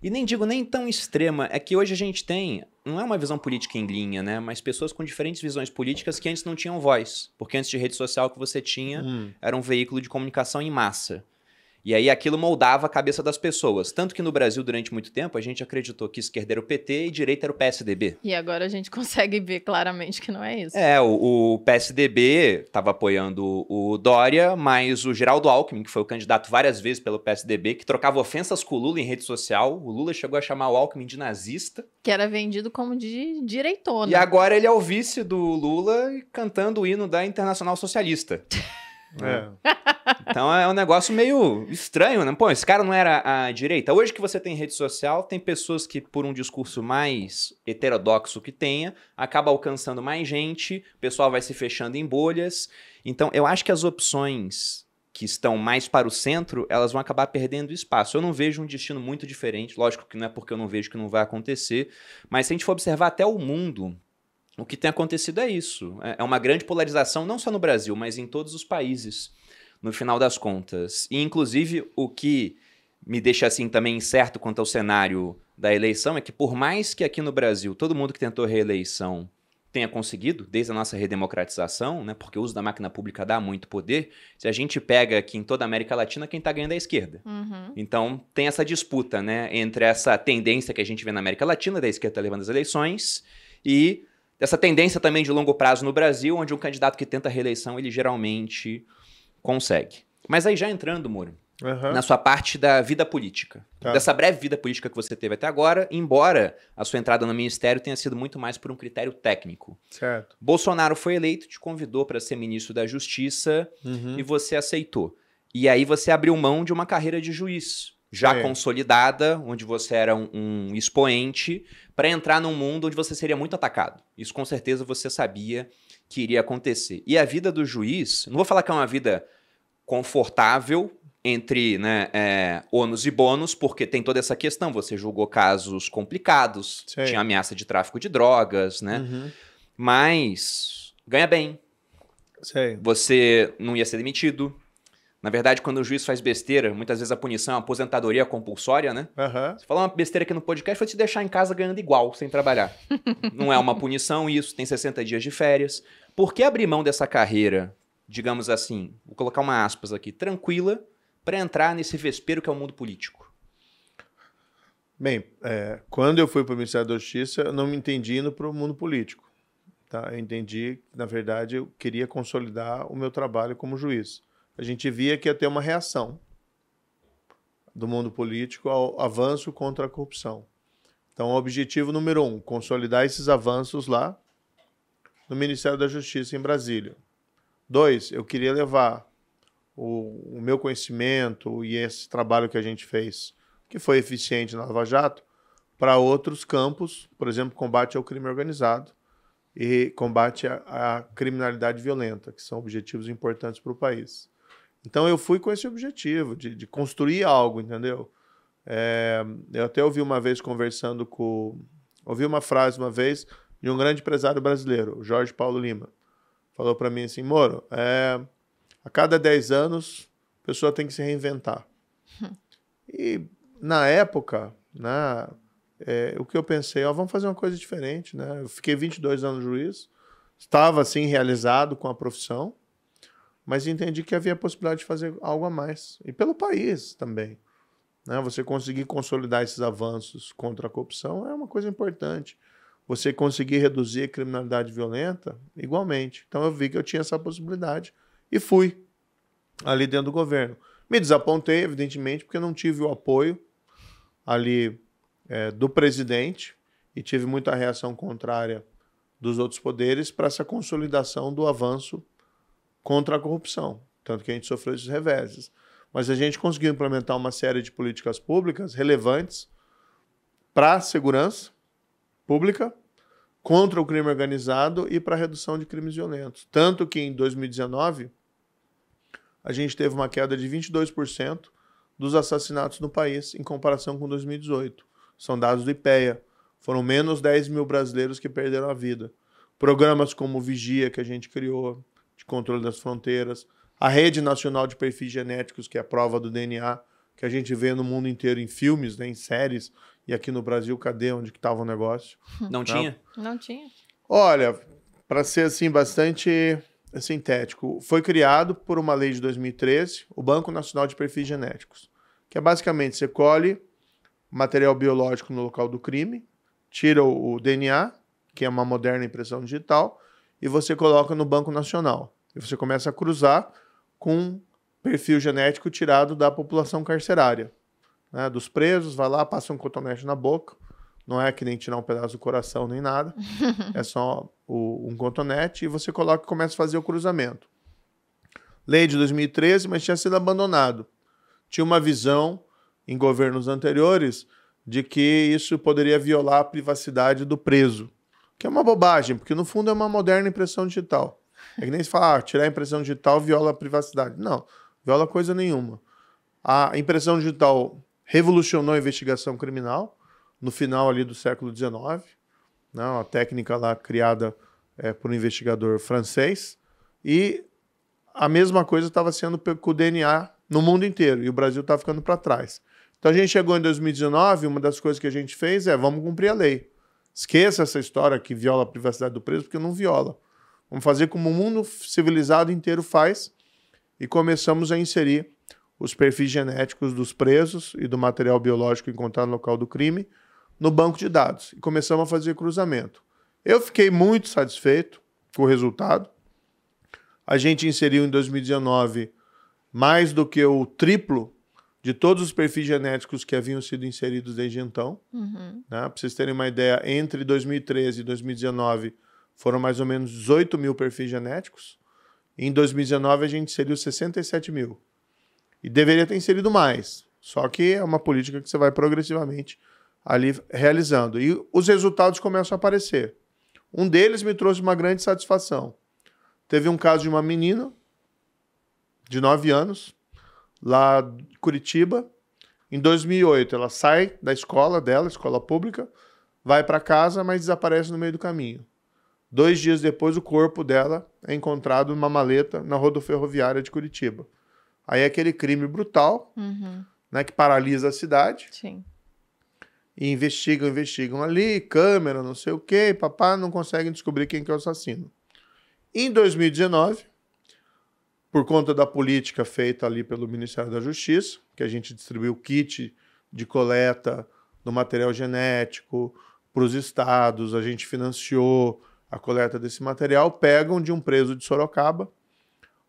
E nem digo nem tão extrema, é que hoje a gente tem, não é uma visão política em linha, né? Mas pessoas com diferentes visões políticas que antes não tinham voz. Porque antes de rede social o que você tinha hum. era um veículo de comunicação em massa. E aí aquilo moldava a cabeça das pessoas. Tanto que no Brasil, durante muito tempo, a gente acreditou que esquerda era o PT e direita era o PSDB. E agora a gente consegue ver claramente que não é isso. É, o, o PSDB estava apoiando o Dória, mas o Geraldo Alckmin, que foi o candidato várias vezes pelo PSDB, que trocava ofensas com o Lula em rede social, o Lula chegou a chamar o Alckmin de nazista. Que era vendido como de direitona. E agora ele é o vice do Lula cantando o hino da Internacional Socialista. É. é. então é um negócio meio estranho, né? Pô, esse cara não era a direita. Hoje que você tem rede social, tem pessoas que, por um discurso mais heterodoxo que tenha, acaba alcançando mais gente, o pessoal vai se fechando em bolhas. Então, eu acho que as opções que estão mais para o centro, elas vão acabar perdendo espaço. Eu não vejo um destino muito diferente, lógico que não é porque eu não vejo que não vai acontecer, mas se a gente for observar até o mundo, o que tem acontecido é isso. É, é uma grande polarização, não só no Brasil, mas em todos os países, no final das contas. E, inclusive, o que me deixa assim também incerto quanto ao cenário da eleição é que, por mais que aqui no Brasil todo mundo que tentou reeleição tenha conseguido, desde a nossa redemocratização, né, porque o uso da máquina pública dá muito poder, se a gente pega aqui em toda a América Latina, quem está ganhando é a esquerda. Uhum. Então, tem essa disputa né, entre essa tendência que a gente vê na América Latina, da esquerda levando as eleições, e dessa tendência também de longo prazo no Brasil, onde um candidato que tenta reeleição, ele geralmente consegue. Mas aí já entrando, Moro, uhum. na sua parte da vida política, tá. dessa breve vida política que você teve até agora, embora a sua entrada no ministério tenha sido muito mais por um critério técnico. Certo. Bolsonaro foi eleito, te convidou para ser ministro da Justiça uhum. e você aceitou. E aí você abriu mão de uma carreira de juiz já é. consolidada, onde você era um, um expoente, para entrar num mundo onde você seria muito atacado. Isso com certeza você sabia que iria acontecer. E a vida do juiz, não vou falar que é uma vida confortável entre né, é, ônus e bônus, porque tem toda essa questão. Você julgou casos complicados, Sei. tinha ameaça de tráfico de drogas, né? Uhum. Mas ganha bem. Sei. Você não ia ser demitido, na verdade, quando o juiz faz besteira, muitas vezes a punição é aposentadoria compulsória, né? Uhum. Você falar uma besteira aqui no podcast foi te deixar em casa ganhando igual, sem trabalhar. Não é uma punição isso, tem 60 dias de férias. Por que abrir mão dessa carreira, digamos assim, vou colocar uma aspas aqui, tranquila, para entrar nesse vespeiro que é o mundo político? Bem, é, quando eu fui para o Ministério da Justiça, eu não me entendi indo para o mundo político. Tá? Eu entendi, na verdade, eu queria consolidar o meu trabalho como juiz a gente via que ia ter uma reação do mundo político ao avanço contra a corrupção. Então, o objetivo número um, consolidar esses avanços lá no Ministério da Justiça em Brasília. Dois, eu queria levar o, o meu conhecimento e esse trabalho que a gente fez, que foi eficiente na Lava Jato, para outros campos, por exemplo, combate ao crime organizado e combate à criminalidade violenta, que são objetivos importantes para o país. Então eu fui com esse objetivo de, de construir algo, entendeu? É, eu até ouvi uma vez conversando com. Ouvi uma frase uma vez de um grande empresário brasileiro, Jorge Paulo Lima. Falou para mim assim: Moro, é, a cada 10 anos a pessoa tem que se reinventar. e na época, é, o que eu pensei, ó, vamos fazer uma coisa diferente. Né? Eu fiquei 22 anos juiz, estava assim realizado com a profissão mas entendi que havia a possibilidade de fazer algo a mais. E pelo país também. Né? Você conseguir consolidar esses avanços contra a corrupção é uma coisa importante. Você conseguir reduzir a criminalidade violenta, igualmente. Então eu vi que eu tinha essa possibilidade e fui ali dentro do governo. Me desapontei, evidentemente, porque não tive o apoio ali é, do presidente e tive muita reação contrária dos outros poderes para essa consolidação do avanço contra a corrupção. Tanto que a gente sofreu esses reveses. Mas a gente conseguiu implementar uma série de políticas públicas relevantes para a segurança pública, contra o crime organizado e para a redução de crimes violentos. Tanto que em 2019, a gente teve uma queda de 22% dos assassinatos no país em comparação com 2018. São dados do IPEA. Foram menos 10 mil brasileiros que perderam a vida. Programas como Vigia, que a gente criou, de controle das fronteiras, a Rede Nacional de Perfis Genéticos, que é a prova do DNA, que a gente vê no mundo inteiro em filmes, né, em séries, e aqui no Brasil, cadê onde que estava o negócio? Não, Não tinha? Não tinha. Olha, para ser assim bastante é, sintético, foi criado por uma lei de 2013, o Banco Nacional de Perfis Genéticos, que é basicamente você colhe material biológico no local do crime, tira o DNA, que é uma moderna impressão digital, e você coloca no Banco Nacional. E você começa a cruzar com perfil genético tirado da população carcerária. Né? Dos presos, vai lá, passa um cotonete na boca. Não é que nem tirar um pedaço do coração nem nada. é só o, um cotonete e você coloca e começa a fazer o cruzamento. Lei de 2013, mas tinha sido abandonado. Tinha uma visão em governos anteriores de que isso poderia violar a privacidade do preso. Que é uma bobagem, porque no fundo é uma moderna impressão digital. É que nem se fala, ah, tirar a impressão digital viola a privacidade. Não, viola coisa nenhuma. A impressão digital revolucionou a investigação criminal no final ali do século XIX, né, uma técnica lá criada é, por um investigador francês, e a mesma coisa estava sendo com o DNA no mundo inteiro, e o Brasil estava tá ficando para trás. Então a gente chegou em 2019, uma das coisas que a gente fez é vamos cumprir a lei. Esqueça essa história que viola a privacidade do preso, porque não viola. Vamos fazer como o mundo civilizado inteiro faz e começamos a inserir os perfis genéticos dos presos e do material biológico encontrado no local do crime no banco de dados e começamos a fazer cruzamento. Eu fiquei muito satisfeito com o resultado. A gente inseriu em 2019 mais do que o triplo de todos os perfis genéticos que haviam sido inseridos desde então. Uhum. Né? Para vocês terem uma ideia, entre 2013 e 2019 foram mais ou menos 18 mil perfis genéticos. Em 2019 a gente inseriu 67 mil. E deveria ter inserido mais. Só que é uma política que você vai progressivamente ali realizando. E os resultados começam a aparecer. Um deles me trouxe uma grande satisfação. Teve um caso de uma menina de 9 anos lá de Curitiba. Em 2008, ela sai da escola dela, escola pública, vai para casa, mas desaparece no meio do caminho. Dois dias depois, o corpo dela é encontrado numa maleta na rodoferroviária de Curitiba. Aí é aquele crime brutal, uhum. né, que paralisa a cidade. Sim. E investigam, investigam ali, câmera, não sei o quê, papá, não conseguem descobrir quem que é o assassino. Em 2019, por conta da política feita ali pelo Ministério da Justiça, que a gente distribuiu kit de coleta do material genético para os estados, a gente financiou a coleta desse material, pegam de um preso de Sorocaba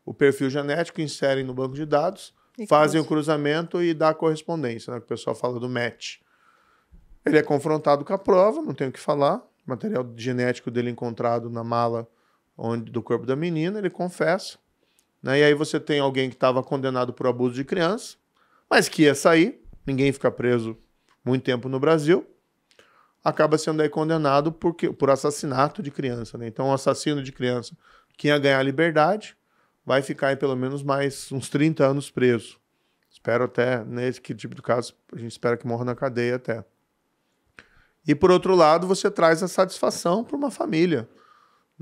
o perfil genético, inserem no banco de dados, e fazem o cruzamento e dá a correspondência, né, que o pessoal fala do match. Ele é confrontado com a prova, não tem o que falar, material genético dele encontrado na mala onde do corpo da menina, ele confessa né? E aí você tem alguém que estava condenado por abuso de criança, mas que ia sair, ninguém fica preso muito tempo no Brasil, acaba sendo aí condenado que por assassinato de criança. Né? Então, um assassino de criança que ia ganhar liberdade vai ficar aí pelo menos mais uns 30 anos preso. Espero até, nesse tipo de caso, a gente espera que morra na cadeia até. E por outro lado, você traz a satisfação para uma família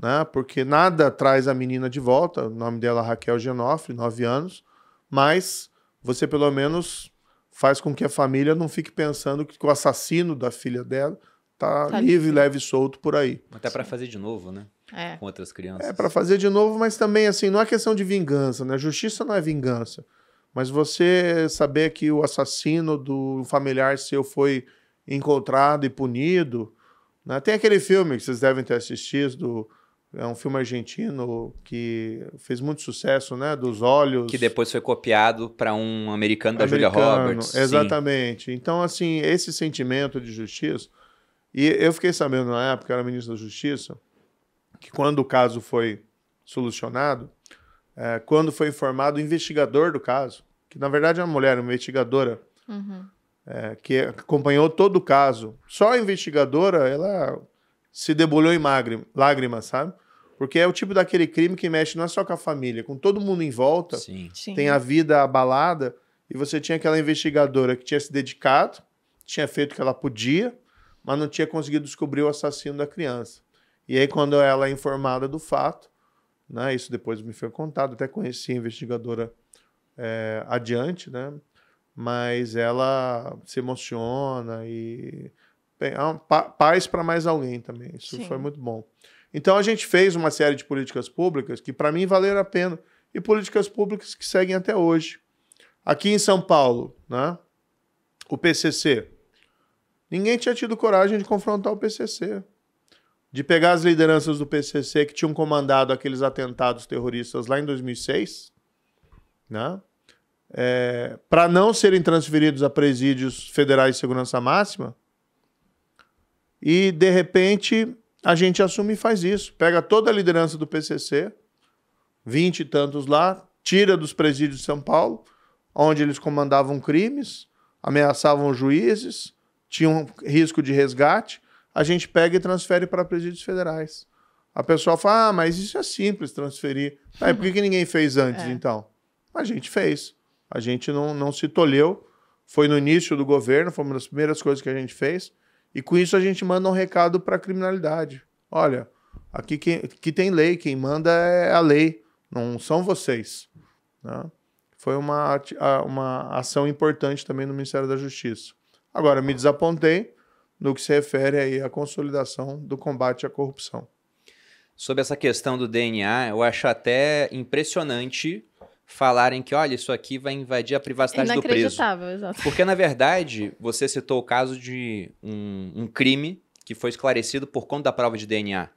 né? Porque nada traz a menina de volta. O nome dela é Raquel Genofre, 9 anos. Mas você pelo menos faz com que a família não fique pensando que o assassino da filha dela tá, tá livre, livre, leve e solto por aí. Até para fazer de novo, né? É. Com outras crianças. É para fazer de novo, mas também assim, não é questão de vingança, né? Justiça não é vingança. Mas você saber que o assassino do familiar seu foi encontrado e punido, né? Tem aquele filme que vocês devem ter assistido do é um filme argentino que fez muito sucesso, né? Dos olhos. Que depois foi copiado para um americano da americano, Julia Roberts. Exatamente. Sim. Então, assim, esse sentimento de justiça. E eu fiquei sabendo na época, era ministro da Justiça, que quando o caso foi solucionado, é, quando foi informado o investigador do caso, que na verdade é uma mulher, uma investigadora, uhum. é, que acompanhou todo o caso. Só a investigadora, ela se debulhou em lágrimas, sabe? Porque é o tipo daquele crime que mexe não é só com a família, com todo mundo em volta, Sim. Sim. tem a vida abalada, e você tinha aquela investigadora que tinha se dedicado, tinha feito o que ela podia, mas não tinha conseguido descobrir o assassino da criança. E aí, quando ela é informada do fato, né, isso depois me foi contado, até conheci a investigadora é, adiante, né, mas ela se emociona e. Bem, é paz para mais alguém também. Isso Sim. foi muito bom. Então a gente fez uma série de políticas públicas que para mim valeram a pena e políticas públicas que seguem até hoje. Aqui em São Paulo, né? O PCC. Ninguém tinha tido coragem de confrontar o PCC, de pegar as lideranças do PCC que tinham comandado aqueles atentados terroristas lá em 2006, né? É, para não serem transferidos a presídios federais de segurança máxima. E de repente a gente assume e faz isso. Pega toda a liderança do PCC, vinte e tantos lá, tira dos presídios de São Paulo, onde eles comandavam crimes, ameaçavam juízes, tinham risco de resgate, a gente pega e transfere para presídios federais. A pessoa fala, ah, mas isso é simples transferir. por que, que, ninguém fez antes, é. então? A gente fez. A gente não, não se tolheu. Foi no início do governo, foi uma das primeiras coisas que a gente fez. E com isso a gente manda um recado para a criminalidade. Olha, aqui, quem, aqui tem lei, quem manda é a lei, não são vocês. Né? Foi uma, uma ação importante também no Ministério da Justiça. Agora, me desapontei no que se refere aí à consolidação do combate à corrupção. Sobre essa questão do DNA, eu acho até impressionante falarem que, olha, isso aqui vai invadir a privacidade do preso. Exato. Porque, na verdade, você citou o caso de um, um, crime que foi esclarecido por conta da prova de DNA.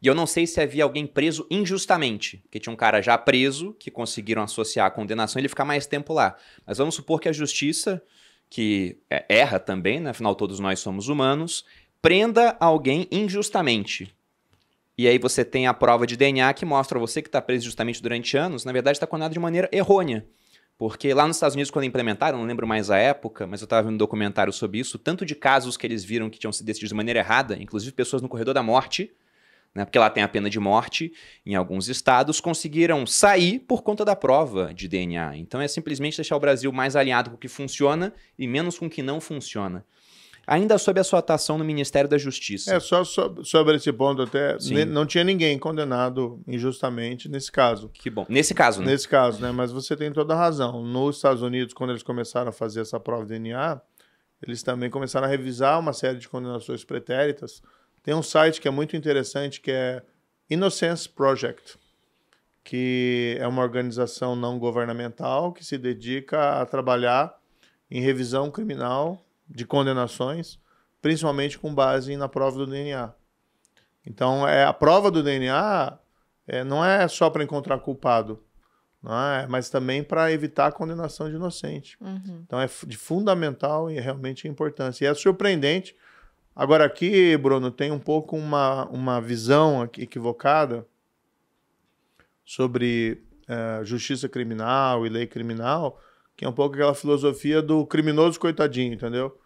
E eu não sei se havia alguém preso injustamente, porque tinha um cara já preso, que conseguiram associar a condenação e ele ficar mais tempo lá. Mas vamos supor que a justiça, que é, erra também, né? afinal todos nós somos humanos, prenda alguém injustamente. E aí você tem a prova de DNA que mostra você que está preso justamente durante anos, na verdade está condenado de maneira errônea. Porque lá nos Estados Unidos, quando implementaram, não lembro mais a época, mas eu estava vendo um documentário sobre isso, tanto de casos que eles viram que tinham sido decididos de maneira errada, inclusive pessoas no corredor da morte, né, porque lá tem a pena de morte em alguns estados, conseguiram sair por conta da prova de DNA. Então é simplesmente deixar o Brasil mais alinhado com o que funciona e menos com o que não funciona ainda sob a sua atuação no Ministério da Justiça. É, só sobre esse ponto até, Sim. não tinha ninguém condenado injustamente nesse caso. Que bom. Nesse caso, né? Nesse caso, né? Mas você tem toda a razão. Nos Estados Unidos, quando eles começaram a fazer essa prova de DNA, eles também começaram a revisar uma série de condenações pretéritas. Tem um site que é muito interessante que é Innocence Project que é uma organização não governamental que se dedica a trabalhar em revisão criminal de condenações, principalmente com base na prova do DNA. Então, é, a prova do DNA é, não é só para encontrar culpado, é? mas também para evitar a condenação de inocente. Uhum. Então, é de fundamental e é realmente importância. E é surpreendente. Agora, aqui, Bruno, tem um pouco uma, uma visão equivocada sobre uh, justiça criminal e lei criminal, que é um pouco aquela filosofia do criminoso coitadinho, entendeu?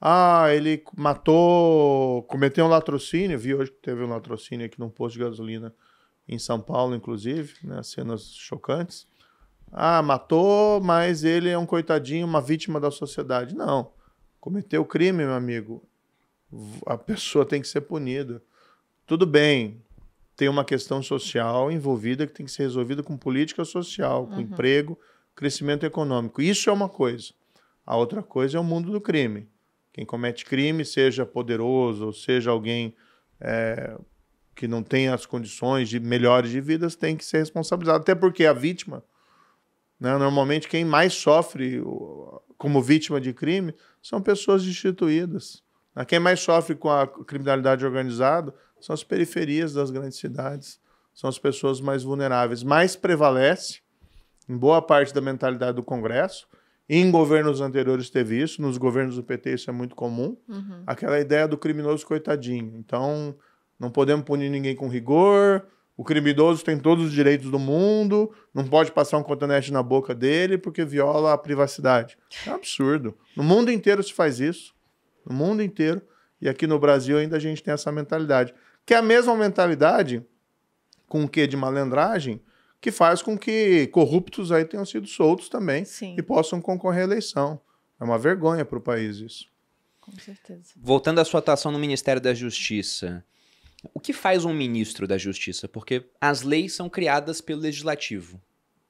Ah, ele matou, cometeu um latrocínio. Vi hoje que teve um latrocínio aqui num posto de gasolina em São Paulo, inclusive, né? cenas chocantes. Ah, matou, mas ele é um coitadinho, uma vítima da sociedade. Não. Cometeu crime, meu amigo. A pessoa tem que ser punida. Tudo bem, tem uma questão social envolvida que tem que ser resolvida com política social, com uhum. emprego crescimento econômico. Isso é uma coisa. A outra coisa é o mundo do crime. Quem comete crime, seja poderoso, ou seja alguém é, que não tem as condições de melhores de vidas, tem que ser responsabilizado. Até porque a vítima, né, normalmente quem mais sofre como vítima de crime são pessoas destituídas. Né, quem mais sofre com a criminalidade organizada são as periferias das grandes cidades, são as pessoas mais vulneráveis. Mais prevalece em boa parte da mentalidade do Congresso. Em governos anteriores teve isso, nos governos do PT isso é muito comum. Uhum. Aquela ideia do criminoso coitadinho. Então, não podemos punir ninguém com rigor, o criminoso tem todos os direitos do mundo, não pode passar um cotonete na boca dele porque viola a privacidade. É um absurdo. No mundo inteiro se faz isso. No mundo inteiro. E aqui no Brasil ainda a gente tem essa mentalidade. Que é a mesma mentalidade com o que de malandragem que faz com que corruptos aí tenham sido soltos também Sim. e possam concorrer à eleição. É uma vergonha para o país isso. Com certeza. Voltando à sua atuação no Ministério da Justiça, o que faz um ministro da Justiça? Porque as leis são criadas pelo legislativo.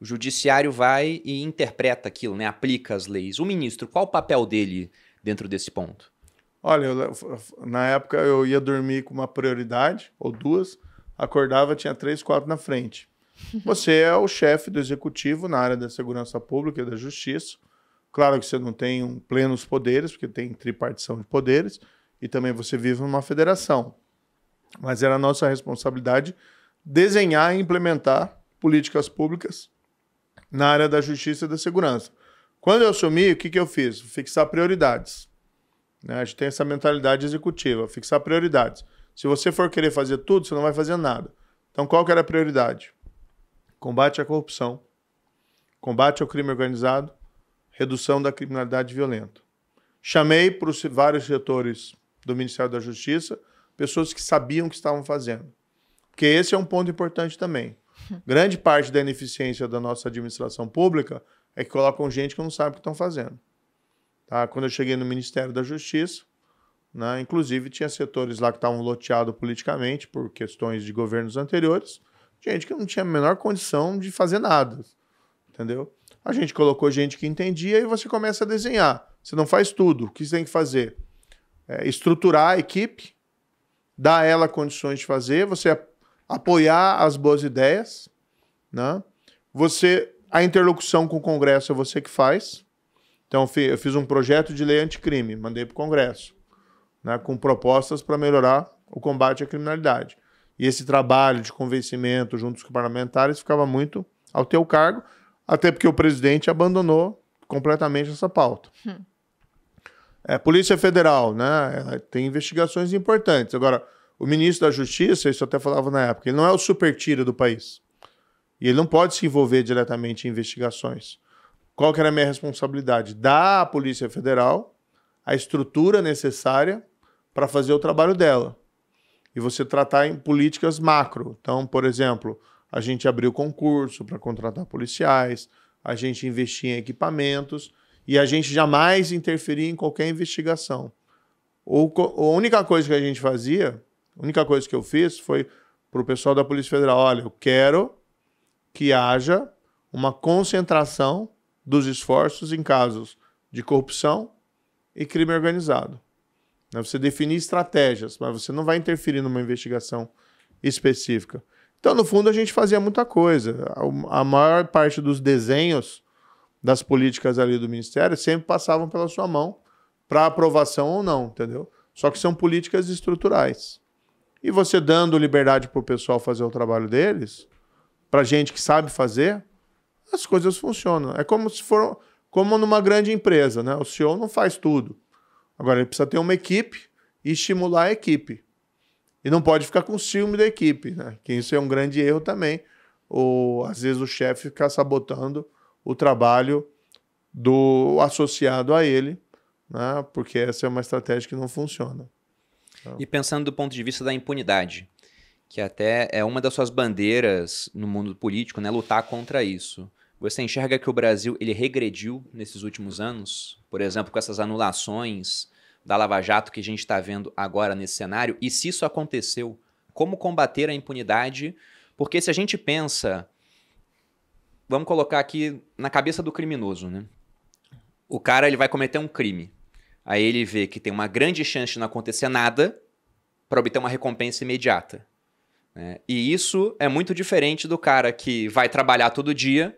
O judiciário vai e interpreta aquilo, né? aplica as leis. O ministro, qual o papel dele dentro desse ponto? Olha, eu, na época eu ia dormir com uma prioridade ou duas, acordava tinha três, quatro na frente. Você é o chefe do executivo na área da segurança pública e da justiça. Claro que você não tem um plenos poderes, porque tem tripartição de poderes, e também você vive numa federação. Mas era nossa responsabilidade desenhar e implementar políticas públicas na área da justiça e da segurança. Quando eu assumi, o que, que eu fiz? Fixar prioridades. Né? A gente tem essa mentalidade executiva, fixar prioridades. Se você for querer fazer tudo, você não vai fazer nada. Então, qual que era a prioridade? combate à corrupção, combate ao crime organizado, redução da criminalidade violenta. Chamei para os vários setores do Ministério da Justiça pessoas que sabiam o que estavam fazendo. Porque esse é um ponto importante também. Grande parte da ineficiência da nossa administração pública é que colocam gente que não sabe o que estão fazendo. Tá? Quando eu cheguei no Ministério da Justiça, né, inclusive tinha setores lá que estavam loteados politicamente por questões de governos anteriores, gente que não tinha a menor condição de fazer nada, entendeu? A gente colocou gente que entendia e você começa a desenhar. Você não faz tudo. O que você tem que fazer? É estruturar a equipe, dar a ela condições de fazer, você apoiar as boas ideias, né? Você a interlocução com o Congresso é você que faz. Então eu fiz um projeto de lei anticrime, mandei para o Congresso, né, com propostas para melhorar o combate à criminalidade. E esse trabalho de convencimento junto com os parlamentares ficava muito ao teu cargo, até porque o presidente abandonou completamente essa pauta. Hum. É, Polícia Federal, né? tem investigações importantes. Agora, o ministro da Justiça, isso eu até falava na época, ele não é o super tira do país. E ele não pode se envolver diretamente em investigações. Qual que era a minha responsabilidade? Dar à Polícia Federal a estrutura necessária para fazer o trabalho dela e você tratar em políticas macro. Então, por exemplo, a gente abriu concurso para contratar policiais, a gente investia em equipamentos e a gente jamais interferia em qualquer investigação. Ou, a única coisa que a gente fazia, a única coisa que eu fiz foi para o pessoal da Polícia Federal: olha, eu quero que haja uma concentração dos esforços em casos de corrupção e crime organizado. Né? Você definir estratégias, mas você não vai interferir numa investigação específica. Então, no fundo, a gente fazia muita coisa. A maior parte dos desenhos das políticas ali do Ministério sempre passavam pela sua mão para aprovação ou não, entendeu? Só que são políticas estruturais. E você dando liberdade para o pessoal fazer o trabalho deles, para gente que sabe fazer, as coisas funcionam. É como se for como numa grande empresa, né? O CEO não faz tudo. Agora, ele precisa ter uma equipe e estimular a equipe. E não pode ficar com ciúme da equipe, né? Que isso é um grande erro também. Ou, às vezes, o chefe ficar sabotando o trabalho do associado a ele, né? porque essa é uma estratégia que não funciona. Então... E pensando do ponto de vista da impunidade, que até é uma das suas bandeiras no mundo político, né? lutar contra isso. Você enxerga que o Brasil ele regrediu nesses últimos anos? por exemplo, com essas anulações da Lava Jato que a gente está vendo agora nesse cenário, e se isso aconteceu, como combater a impunidade? Porque se a gente pensa, vamos colocar aqui na cabeça do criminoso, né? O cara ele vai cometer um crime. Aí ele vê que tem uma grande chance de não acontecer nada para obter uma recompensa imediata. Né? E isso é muito diferente do cara que vai trabalhar todo dia,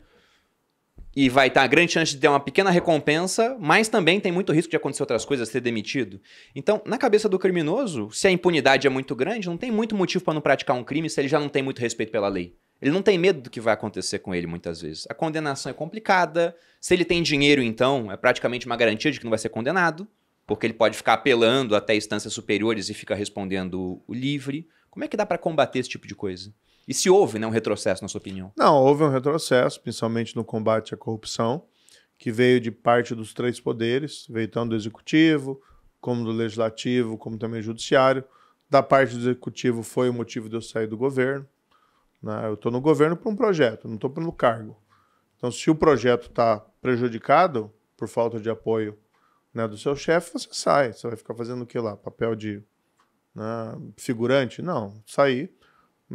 e vai estar tá grande chance de ter uma pequena recompensa, mas também tem muito risco de acontecer outras coisas, ser demitido. Então, na cabeça do criminoso, se a impunidade é muito grande, não tem muito motivo para não praticar um crime se ele já não tem muito respeito pela lei. Ele não tem medo do que vai acontecer com ele muitas vezes. A condenação é complicada. Se ele tem dinheiro, então, é praticamente uma garantia de que não vai ser condenado, porque ele pode ficar apelando até instâncias superiores e fica respondendo o livre. Como é que dá para combater esse tipo de coisa? E se houve né, um retrocesso, na sua opinião? Não, houve um retrocesso, principalmente no combate à corrupção, que veio de parte dos três poderes, veio tanto do executivo, como do legislativo, como também do judiciário. Da parte do executivo foi o motivo de eu sair do governo. Né? Eu estou no governo por um projeto, não estou pelo cargo. Então, se o projeto está prejudicado por falta de apoio né, do seu chefe, você sai. Você vai ficar fazendo o que lá? Papel de né, figurante? Não, sair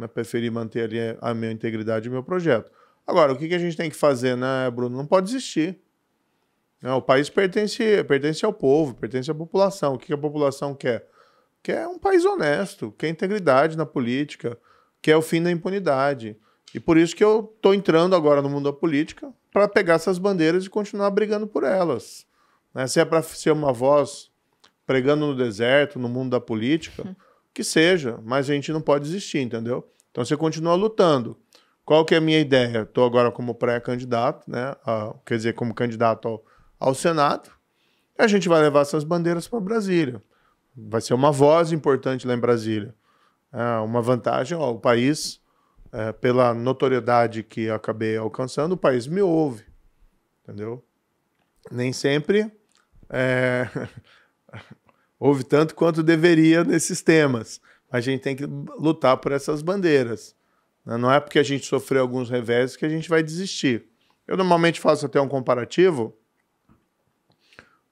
preferi manter ali eh, a minha integridade e meu projeto. Agora, o que, que a gente tem que fazer, né, Bruno? Não pode desistir. Né, o país pertence, pertence ao povo, pertence à população. O que, que a população quer? Quer um país honesto, quer integridade na política, quer o fim da impunidade. E por isso que eu estou entrando agora no mundo da política para pegar essas bandeiras e continuar brigando por elas. Né? Se é para ser uma voz pregando no deserto, no mundo da política, hum que seja, mas a gente não pode desistir, entendeu? Então você continua lutando. Qual que é a minha ideia? Estou agora como pré-candidato, né? A, quer dizer, como candidato ao, ao Senado. a gente vai levar essas bandeiras para Brasília. Vai ser uma voz importante lá em Brasília. É uma vantagem, ó, o país, é, pela notoriedade que acabei alcançando, o país me ouve, entendeu? Nem sempre é, houve tanto quanto deveria nesses temas. Mas a gente tem que lutar por essas bandeiras. Né? Não é porque a gente sofreu alguns revés que a gente vai desistir. Eu normalmente faço até um comparativo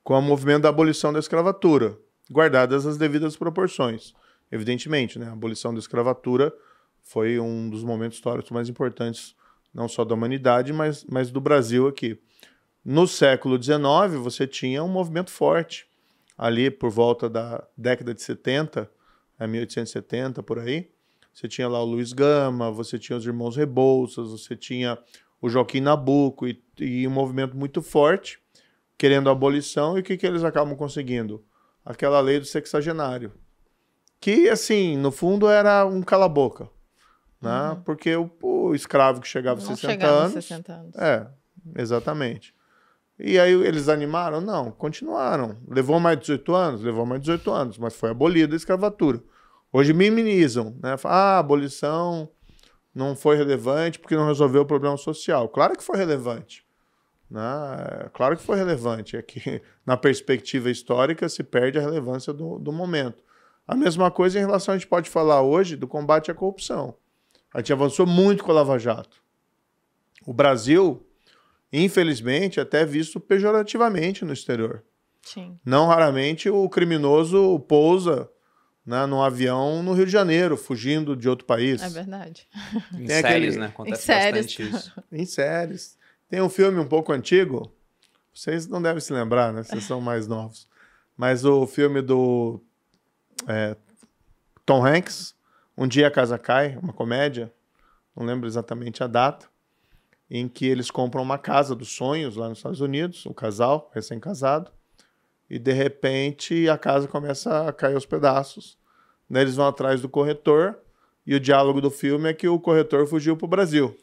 com o movimento da abolição da escravatura, guardadas as devidas proporções. Evidentemente, né? a abolição da escravatura foi um dos momentos históricos mais importantes, não só da humanidade, mas, mas do Brasil aqui. No século XIX, você tinha um movimento forte ali por volta da década de 70, 1870 né, por aí. Você tinha lá o Luiz Gama, você tinha os irmãos Rebouças, você tinha o Joaquim Nabuco e, e um movimento muito forte querendo a abolição e o que, que eles acabam conseguindo? Aquela lei do sexagenário. Que, assim, no fundo era um cala-boca. Né? Uhum. Porque o, o, escravo que chegava Não a 60 chegava anos. 60 anos. É, exatamente. E aí eles animaram? Não, continuaram. Levou mais 18 anos? Levou mais 18 anos, mas foi abolida a escravatura. Hoje minimizam, né? Ah, a abolição não foi relevante porque não resolveu o problema social. Claro que foi relevante. Né? Claro que foi relevante. É que, na perspectiva histórica, se perde a relevância do, do momento. A mesma coisa em relação, a gente pode falar hoje, do combate à corrupção. A gente avançou muito com a Lava Jato. O Brasil infelizmente, até visto pejorativamente no exterior. Sim. Não raramente o criminoso pousa né, num avião no Rio de Janeiro, fugindo de outro país. É verdade. Tem em aquele... séries, né? Acontece em séries. isso. em séries. Tem um filme um pouco antigo, vocês não devem se lembrar, né? Vocês são mais novos. Mas o filme do é, Tom Hanks, Um Dia a Casa Cai, uma comédia, não lembro exatamente a data em que eles compram uma casa dos sonhos lá nos Estados Unidos, o um casal recém-casado, e de repente a casa começa a cair aos pedaços. Né? Eles vão atrás do corretor, e o diálogo do filme é que o corretor fugiu para o Brasil.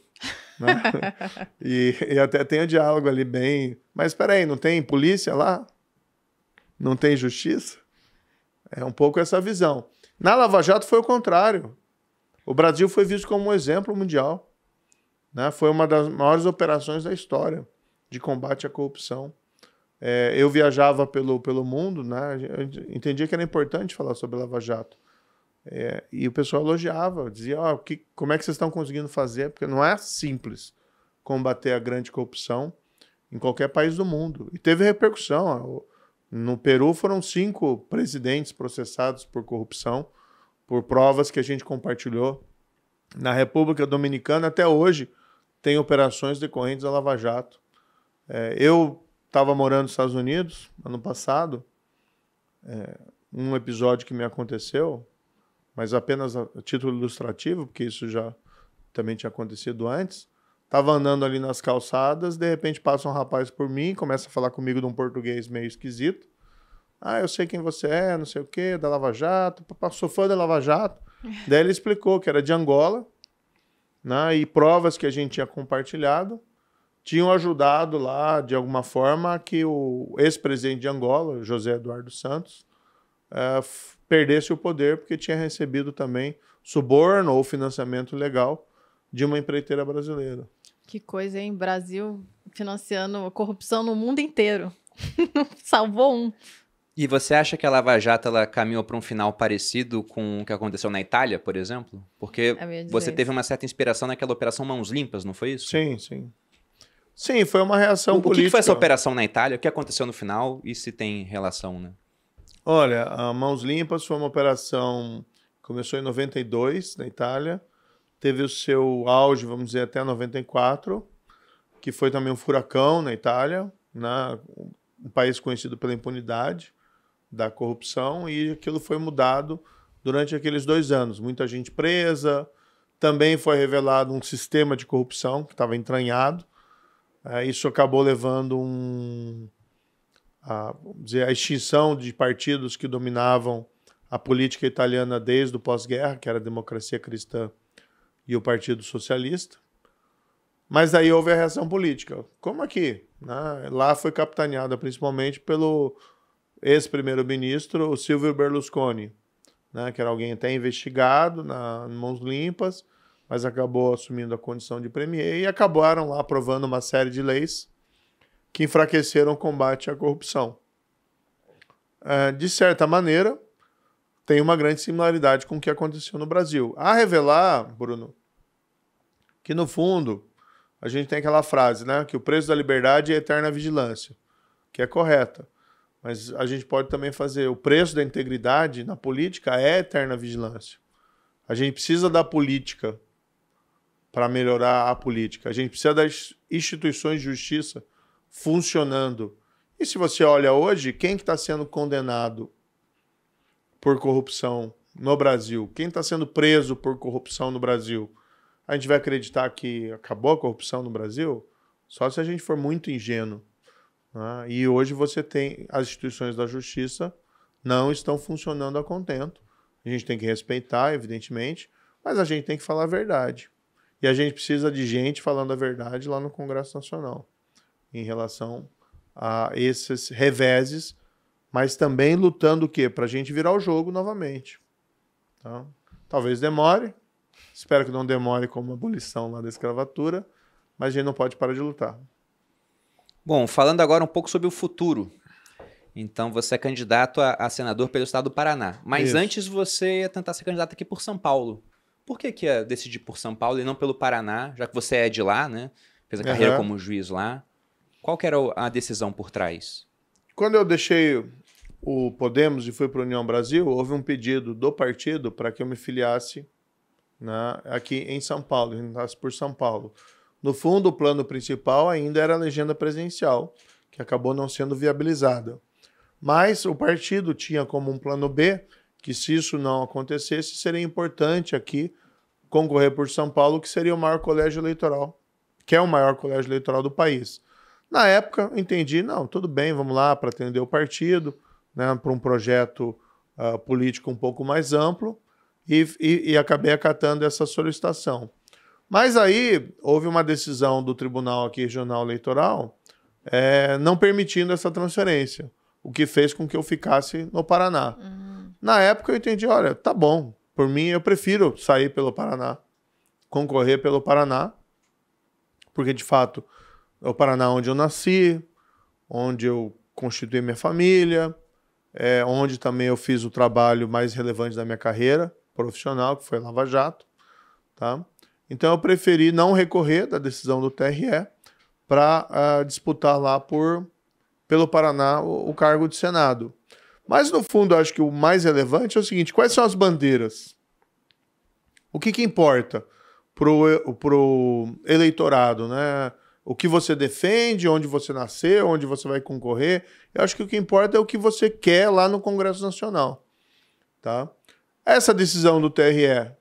Né? e, e, até tem o diálogo ali bem. Mas espera aí, não tem polícia lá? Não tem justiça? É um pouco essa visão. Na Lava Jato foi o contrário. O Brasil foi visto como um exemplo mundial. Né? Foi uma das maiores operações da história de combate à corrupção. É, eu viajava pelo, pelo mundo, né? eu entendia que era importante falar sobre Lava Jato. É, e o pessoal elogiava, dizia: oh, que, como é que vocês estão conseguindo fazer? Porque não é simples combater a grande corrupção em qualquer país do mundo. E teve repercussão. No Peru foram cinco presidentes processados por corrupção, por provas que a gente compartilhou. Na República Dominicana, até hoje, tem operações decorrentes da Lava Jato. É, eu estava morando nos Estados Unidos ano passado, é, um episódio que me aconteceu, mas apenas a título ilustrativo, porque isso já também tinha acontecido antes. Estava andando ali nas calçadas, de repente passa um rapaz por mim, começa a falar comigo de um português meio esquisito. Ah, eu sei quem você é, não sei o quê, da Lava Jato, sou fã da Lava Jato. Daí ele explicou que era de Angola, né? E provas que a gente tinha compartilhado tinham ajudado lá, de alguma forma, que o ex-presidente de Angola, José Eduardo Santos, é, perdesse o poder porque tinha recebido também suborno ou financiamento legal de uma empreiteira brasileira. Que coisa, hein? Brasil financiando corrupção no mundo inteiro. Salvou um. E você acha que a Lava Jato ela caminhou para um final parecido com o que aconteceu na Itália, por exemplo? Porque você isso. teve uma certa inspiração naquela operação Mãos Limpas, não foi isso? Sim, sim. Sim, foi uma reação o, política. O que foi essa operação na Itália? O que aconteceu no final e se tem relação, né? Olha, a Mãos Limpas foi uma operação que começou em 92 na Itália, teve o seu auge, vamos dizer, até 94, que foi também um furacão na Itália, na, né? um país conhecido pela impunidade da corrupção e aquilo foi mudado durante aqueles dois anos. Muita gente presa, também foi revelado um sistema de corrupção que estava entranhado. É, isso acabou levando um, a, dizer, a extinção de partidos que dominavam a política italiana desde o pós-guerra, que era a democracia cristã e o Partido Socialista. Mas daí houve a reação política. Como aqui? Né? Lá foi capitaneada principalmente pelo ex-primeiro-ministro, o Silvio Berlusconi, né, que era alguém até investigado na mãos limpas, mas acabou assumindo a condição de premier e acabaram lá aprovando uma série de leis que enfraqueceram o combate à corrupção. É, de certa maneira, tem uma grande similaridade com o que aconteceu no Brasil. A revelar, Bruno, que no fundo a gente tem aquela frase, né, que o preço da liberdade é eterna vigilância, que é correta. Mas a gente pode também fazer. O preço da integridade na política é eterna vigilância. A gente precisa da política para melhorar a política. A gente precisa das instituições de justiça funcionando. E se você olha hoje, quem está que tá sendo condenado por corrupção no Brasil? Quem está sendo preso por corrupção no Brasil? A gente vai acreditar que acabou a corrupção no Brasil? Só se a gente for muito ingênuo. Né? E hoje você tem as instituições da justiça não estão funcionando a contento. A gente tem que respeitar, evidentemente, mas a gente tem que falar a verdade. E a gente precisa de gente falando a verdade lá no Congresso Nacional em relação a esses reveses, mas também lutando o quê? Para a gente virar o jogo novamente. Tá? Talvez demore, espero que não demore como a abolição lá da escravatura, mas a gente não pode parar de lutar. Bom, falando agora um pouco sobre o futuro. Então, você é candidato a, a senador pelo estado do Paraná. Mas Isso. antes você ia tentar ser candidato aqui por São Paulo. Por que, que ia decidir por São Paulo e não pelo Paraná, já que você é de lá, né? Fez a carreira uhum. como juiz lá. Qual que era a decisão por trás? Quando eu deixei o Podemos e fui para a União Brasil, houve um pedido do partido para que eu me filiasse na, né, aqui em São Paulo, entrasse por São Paulo. No fundo, o plano principal ainda era a legenda presidencial, que acabou não sendo viabilizada. Mas o partido tinha como um plano B que, se isso não acontecesse, seria importante aqui concorrer por São Paulo, que seria o maior colégio eleitoral, que é o maior colégio eleitoral do país. Na época, entendi, não, tudo bem, vamos lá para atender o partido, né, para um projeto uh, político um pouco mais amplo, e, e, e acabei acatando essa solicitação. Mas aí houve uma decisão do Tribunal aqui Regional Eleitoral é, não permitindo essa transferência, o que fez com que eu ficasse no Paraná. Uhum. Na época eu entendi, olha, tá bom, por mim eu prefiro sair pelo Paraná, concorrer pelo Paraná, porque de fato é o Paraná onde eu nasci, onde eu constituí minha família, é, onde também eu fiz o trabalho mais relevante da minha carreira profissional, que foi Lava Jato, tá? Então eu preferi não recorrer da decisão do TRE para uh, ah, disputar lá por pelo Paraná o, o cargo de Senado. Mas no fundo, acho que o mais relevante é o seguinte: quais são as bandeiras? O que, que importa pro, o eleitorado, né? O que você defende, onde você nasceu, onde você vai concorrer. Eu acho que o que importa é o que você quer lá no Congresso Nacional, tá? Essa decisão do TRE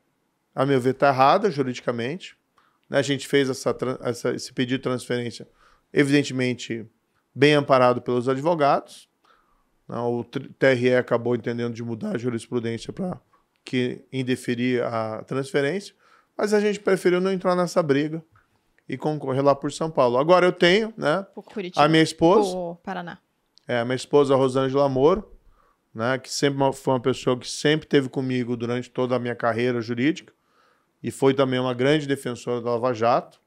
a meu ver, está errada juridicamente. Né? A gente fez essa, essa, esse pedido de transferência, evidentemente, bem amparado pelos advogados. Né? O TRE acabou entendendo de mudar a jurisprudência para que indeferir a transferência, mas a gente preferiu não entrar nessa briga e concorrer lá por São Paulo. Agora eu tenho, né? a minha esposa. O Paraná. É, a minha esposa, a Rosângela Moro, né? Que sempre é foi uma pessoa que sempre teve comigo durante toda a minha carreira jurídica e foi também uma grande defensora da Lava Jato,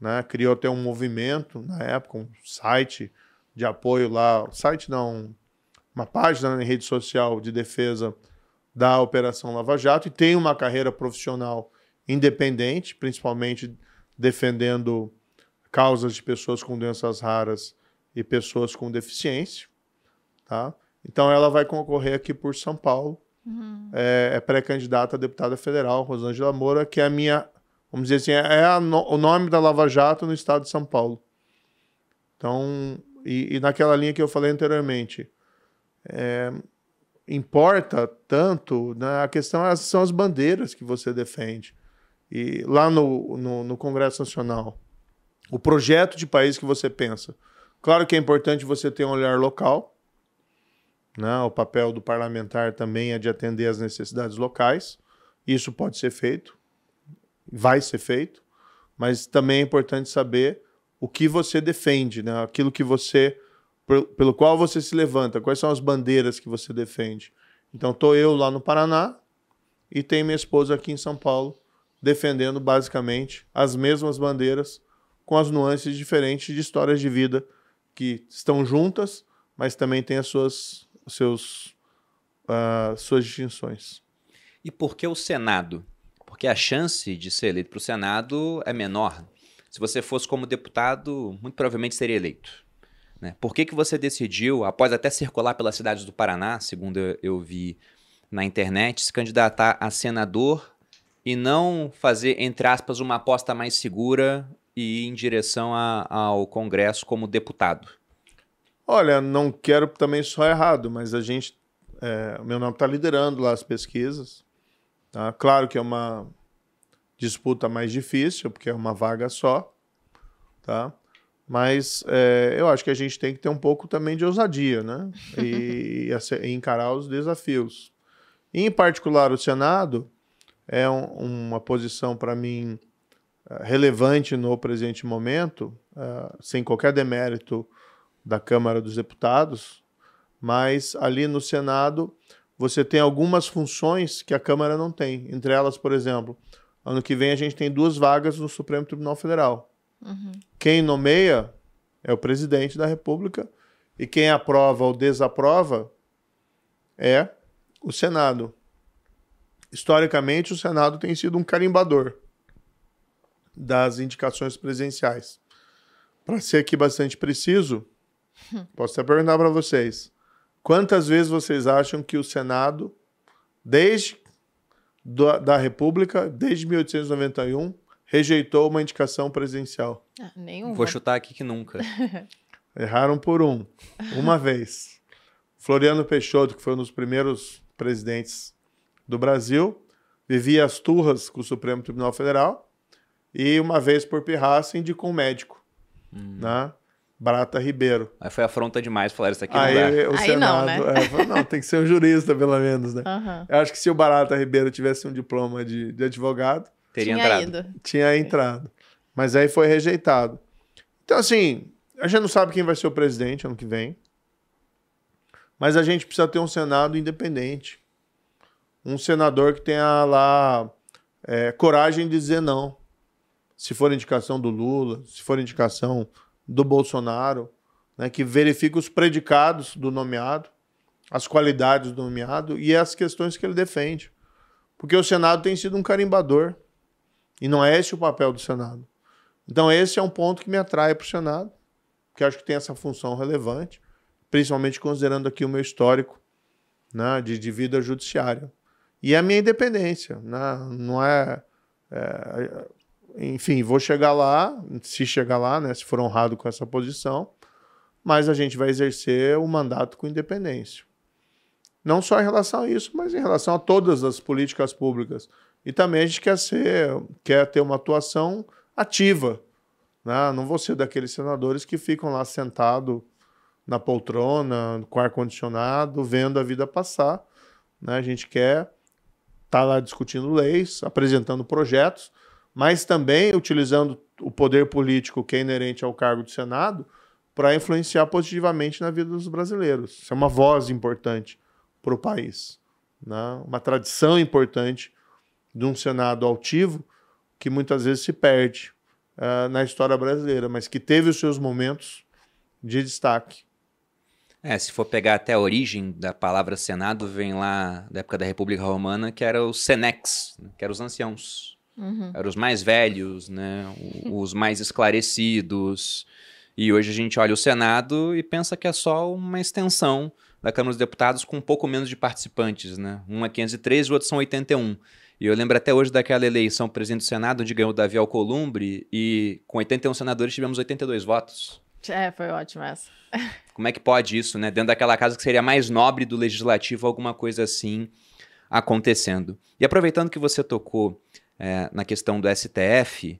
né? criou até um movimento na época, um site de apoio lá, site não, uma página na rede social de defesa da Operação Lava Jato e tem uma carreira profissional independente, principalmente defendendo causas de pessoas com doenças raras e pessoas com deficiência, tá? Então ela vai concorrer aqui por São Paulo uhum. é, é pré-candidata a deputada federal, Rosângela Moura, que é a minha, vamos dizer assim, é, é a, o nome da Lava Jato no estado de São Paulo. Então, e, e naquela linha que eu falei anteriormente, é, importa tanto, né, a questão são as bandeiras que você defende. E lá no, no, no Congresso Nacional, o projeto de país que você pensa. Claro que é importante você ter um olhar local, né? O papel do parlamentar também é de atender às necessidades locais. Isso pode ser feito, vai ser feito, mas também é importante saber o que você defende, né? aquilo que você pelo qual você se levanta, quais são as bandeiras que você defende. Então, estou eu lá no Paraná e tem minha esposa aqui em São Paulo defendendo basicamente as mesmas bandeiras com as nuances diferentes de histórias de vida que estão juntas, mas também têm as suas seus, uh, suas distinções. E por que o Senado? Porque a chance de ser eleito para o Senado é menor. Se você fosse como deputado, muito provavelmente seria eleito. Né? Por que, que você decidiu, após até circular pelas cidades do Paraná, segundo eu vi na internet, se candidatar a senador e não fazer, entre aspas, uma aposta mais segura e ir em direção a, ao Congresso como deputado? Olha, não quero também só errado, mas a gente, é, meu nome está liderando lá as pesquisas. Tá? Claro que é uma disputa mais difícil, porque é uma vaga só, tá? Mas é, eu acho que a gente tem que ter um pouco também de ousadia, né? E, e encarar os desafios. E, em particular, o Senado é um, uma posição para mim é, relevante no presente momento, uh, sem qualquer demérito da Câmara dos Deputados, mas ali no Senado você tem algumas funções que a Câmara não tem. Entre elas, por exemplo, ano que vem a gente tem duas vagas no Supremo Tribunal Federal. Uhum. Quem nomeia é o presidente da República e quem aprova ou desaprova é o Senado. Historicamente, o Senado tem sido um carimbador das indicações presidenciais. Para ser aqui bastante preciso, Posso até perguntar para vocês. Quantas vezes vocês acham que o Senado, desde da, da República, desde 1891, rejeitou uma indicação presidencial? Ah, nenhuma. Vou chutar aqui que nunca. Erraram por um. Uma vez. Floriano Peixoto, que foi um dos primeiros presidentes do Brasil, vivia as turras com o Supremo Tribunal Federal e, uma vez por pirraça, indicou um médico. Hum. Né? Barata Ribeiro. Aí foi afronta demais falar isso aqui no Aí o Aí Senado, não, né? é, falou, não, tem que ser um jurista pelo menos, né? Uhum. Eu acho que se o Barata Ribeiro tivesse um diploma de, de advogado, teria tinha entrado. Ido. Tinha entrado. Mas aí foi rejeitado. Então assim, a gente não sabe quem vai ser o presidente ano que vem. Mas a gente precisa ter um Senado independente. Um senador que tenha lá é, coragem de dizer não. Se for indicação do Lula, se for indicação do Bolsonaro, né, que verifica os predicados do nomeado, as qualidades do nomeado e as questões que ele defende. Porque o Senado tem sido um carimbador. E não é esse o papel do Senado. Então, esse é um ponto que me atrai para o Senado, que acho que tem essa função relevante, principalmente considerando aqui o meu histórico né, de, de vida judiciária. E a minha independência. Né? Não é, é enfim, vou chegar lá, se chegar lá, né, se for honrado com essa posição, mas a gente vai exercer o mandato com independência. Não só em relação a isso, mas em relação a todas as políticas públicas. E também a gente quer ser, quer ter uma atuação ativa. Né? Não vou ser daqueles senadores que ficam lá sentado na poltrona, com ar-condicionado, vendo a vida passar. Né? A gente quer estar tá lá discutindo leis, apresentando projetos, mas também utilizando o poder político que é inerente ao cargo do Senado para influenciar positivamente na vida dos brasileiros. Isso é uma voz importante para o país, né? uma tradição importante de um Senado altivo que muitas vezes se perde uh, na história brasileira, mas que teve os seus momentos de destaque. É, se for pegar até a origem da palavra Senado, vem lá da época da República Romana, que era o Senex, né? que eram os anciãos. Uhum. Eram os mais velhos, né? os mais esclarecidos. E hoje a gente olha o Senado e pensa que é só uma extensão da Câmara dos Deputados com um pouco menos de participantes, né? Um é 503 e o outro são 81. E eu lembro até hoje daquela eleição presidente do Senado, onde ganhou Davi Alcolumbre, e com 81 senadores tivemos 82 votos. É, foi ótimo essa. Como é que pode isso, né? Dentro daquela casa que seria mais nobre do legislativo, alguma coisa assim acontecendo. E aproveitando que você tocou é, na questão do STF.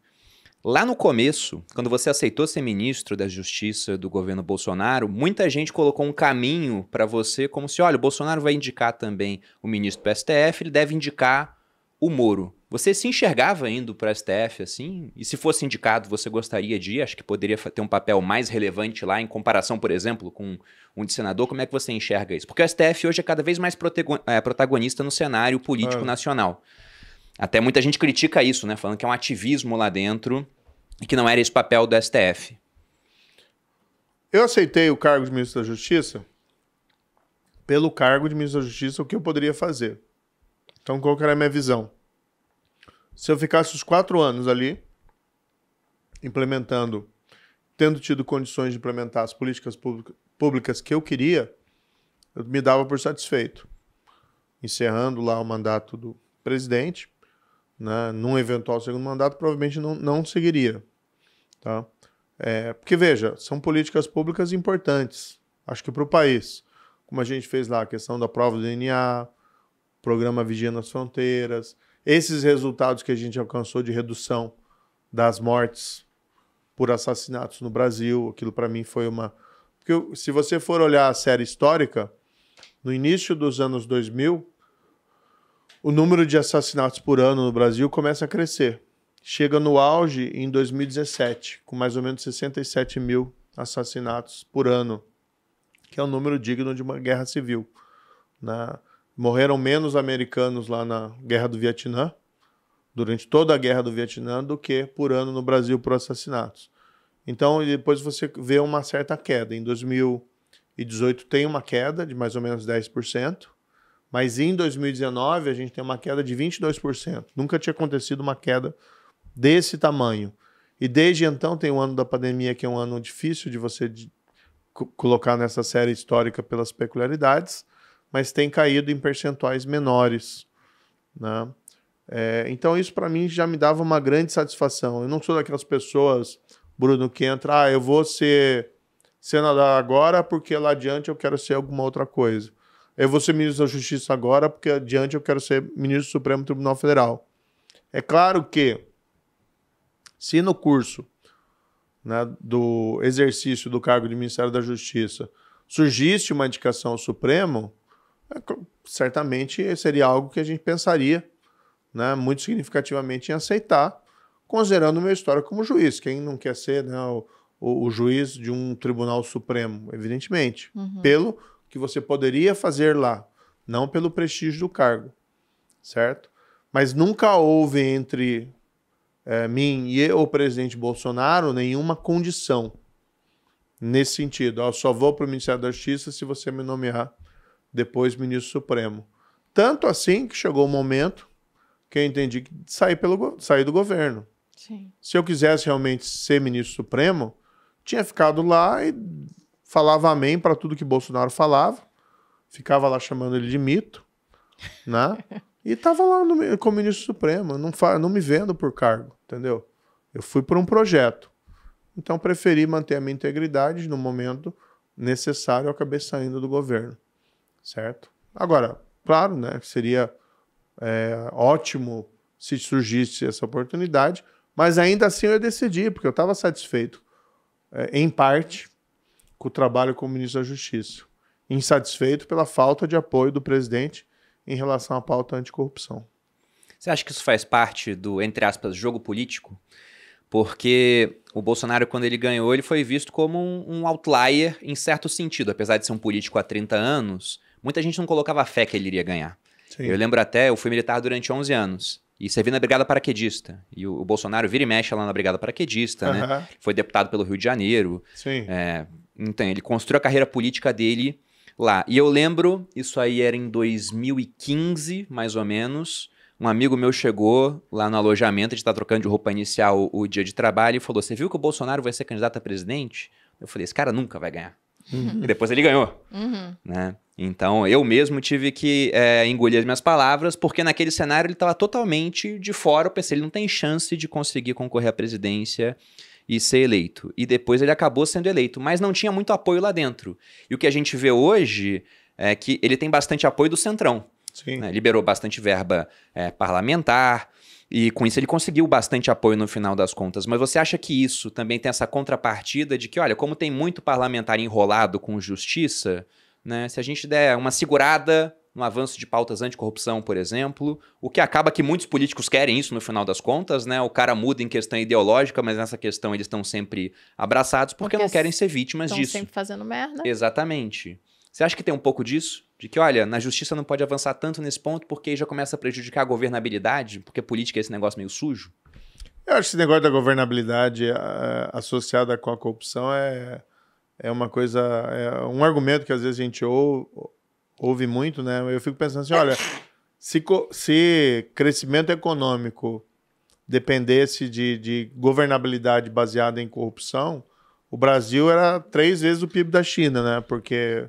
Lá no começo, quando você aceitou ser ministro da Justiça do governo Bolsonaro, muita gente colocou um caminho para você como se, olha, o Bolsonaro vai indicar também o ministro do STF, ele deve indicar o Moro. Você se enxergava indo para o STF assim? E se fosse indicado, você gostaria de ir? Acho que poderia ter um papel mais relevante lá em comparação, por exemplo, com um de senador. Como é que você enxerga isso? Porque o STF hoje é cada vez mais é, protagonista no cenário político é. nacional. Até muita gente critica isso, né? Falando que é um ativismo lá dentro e que não era esse papel do STF. Eu aceitei o cargo de ministro da Justiça pelo cargo de ministro da Justiça, o que eu poderia fazer. Então, qual que era a minha visão? Se eu ficasse os quatro anos ali, implementando, tendo tido condições de implementar as políticas públicas que eu queria, eu me dava por satisfeito. Encerrando lá o mandato do presidente, né, num eventual segundo mandato, provavelmente não, não seguiria. Tá? É, porque, veja, são políticas públicas importantes, acho que para o país. Como a gente fez lá, a questão da prova do DNA, programa Vigia nas Fronteiras, esses resultados que a gente alcançou de redução das mortes por assassinatos no Brasil, aquilo para mim foi uma. Porque se você for olhar a série histórica, no início dos anos 2000, o número de assassinatos por ano no Brasil começa a crescer. Chega no auge em 2017, com mais ou menos 67 mil assassinatos por ano, que é um número digno de uma guerra civil. Na... Né? Morreram menos americanos lá na Guerra do Vietnã, durante toda a Guerra do Vietnã, do que por ano no Brasil por assassinatos. Então, depois você vê uma certa queda. Em 2018 tem uma queda de mais ou menos 10%. Mas em 2019 a gente tem uma queda de 22%. Nunca tinha acontecido uma queda desse tamanho. E desde então tem o ano da pandemia, que é um ano difícil de você de colocar nessa série histórica pelas peculiaridades, mas tem caído em percentuais menores. Né? É, então isso para mim já me dava uma grande satisfação. Eu não sou daquelas pessoas, Bruno, que entra, ah, eu vou ser senador agora porque lá adiante eu quero ser alguma outra coisa. Eu vou ser ministro da Justiça agora, porque adiante eu quero ser ministro do Supremo Tribunal Federal. É claro que, se no curso né, do exercício do cargo de Ministério da Justiça surgisse uma indicação ao Supremo, é certamente seria algo que a gente pensaria né, muito significativamente em aceitar, considerando o meu histórico como juiz. Quem não quer ser né, o, o, o, juiz de um tribunal supremo, evidentemente, uhum. pelo que você poderia fazer lá, não pelo prestígio do cargo, certo? Mas nunca houve entre é, mim e o presidente Bolsonaro nenhuma condição nesse sentido. Eu só vou para o Ministério da Justiça se você me nomear depois ministro supremo. Tanto assim que chegou o momento que eu entendi que sair pelo, sair do governo. Sim. Se eu quisesse realmente ser ministro supremo, tinha ficado lá e falava amém para tudo que Bolsonaro falava, ficava lá chamando ele de mito, né? E tava lá no, como ministro supremo, não, não me vendo por cargo, entendeu? Eu fui por um projeto. Então preferi manter a minha integridade no momento necessário, eu acabei saindo do governo, certo? Agora, claro, né, seria é, ótimo se surgisse essa oportunidade, mas ainda assim eu decidi, porque eu estava satisfeito, é, em parte, com o trabalho como ministro da Justiça, insatisfeito pela falta de apoio do presidente em relação à pauta anticorrupção. Você acha que isso faz parte do, entre aspas, jogo político? Porque o Bolsonaro, quando ele ganhou, ele foi visto como um, um outlier em certo sentido. Apesar de ser um político há 30 anos, muita gente não colocava fé que ele iria ganhar. Sim. Eu lembro até, eu fui militar durante 11 anos. E servi na Brigada Paraquedista. E o, o Bolsonaro vira e mexe lá na Brigada Paraquedista, uhum. né? Foi deputado pelo Rio de Janeiro. Sim. É, então, ele construiu a carreira política dele lá. E eu lembro, isso aí era em 2015, mais ou menos. Um amigo meu chegou lá no alojamento, a gente tá trocando de roupa inicial o, dia de trabalho, e falou: Você viu que o Bolsonaro vai ser candidato a presidente? Eu falei: Esse cara nunca vai ganhar. Uhum. E depois ele ganhou. Uhum. Né? Então eu mesmo tive que é, engolir as minhas palavras, porque naquele cenário ele estava totalmente de fora. Eu pensei: ele não tem chance de conseguir concorrer à presidência e ser eleito. E depois ele acabou sendo eleito, mas não tinha muito apoio lá dentro. E o que a gente vê hoje é que ele tem bastante apoio do Centrão. Né? Liberou bastante verba é, parlamentar, e com isso ele conseguiu bastante apoio no final das contas. Mas você acha que isso também tem essa contrapartida de que, olha, como tem muito parlamentar enrolado com justiça, né? Se a gente der uma segurada, um avanço de pautas anticorrupção, por exemplo, o que acaba que muitos políticos querem isso no final das contas, né? O cara muda em questão ideológica, mas nessa questão eles estão sempre abraçados porque, porque não querem ser vítimas disso. Estão sempre fazendo merda. Exatamente. Você acha que tem um pouco disso? De que, olha, na justiça não pode avançar tanto nesse ponto porque já começa a prejudicar a governabilidade, porque política é esse negócio meio sujo? Eu acho que esse negócio da governabilidade associada com a corrupção é, é uma coisa, é um argumento que às vezes a gente ou, ouve muito, né? Eu fico pensando assim, olha, se, se crescimento econômico dependesse de, de governabilidade baseada em corrupção, o Brasil era três vezes o PIB da China, né? Porque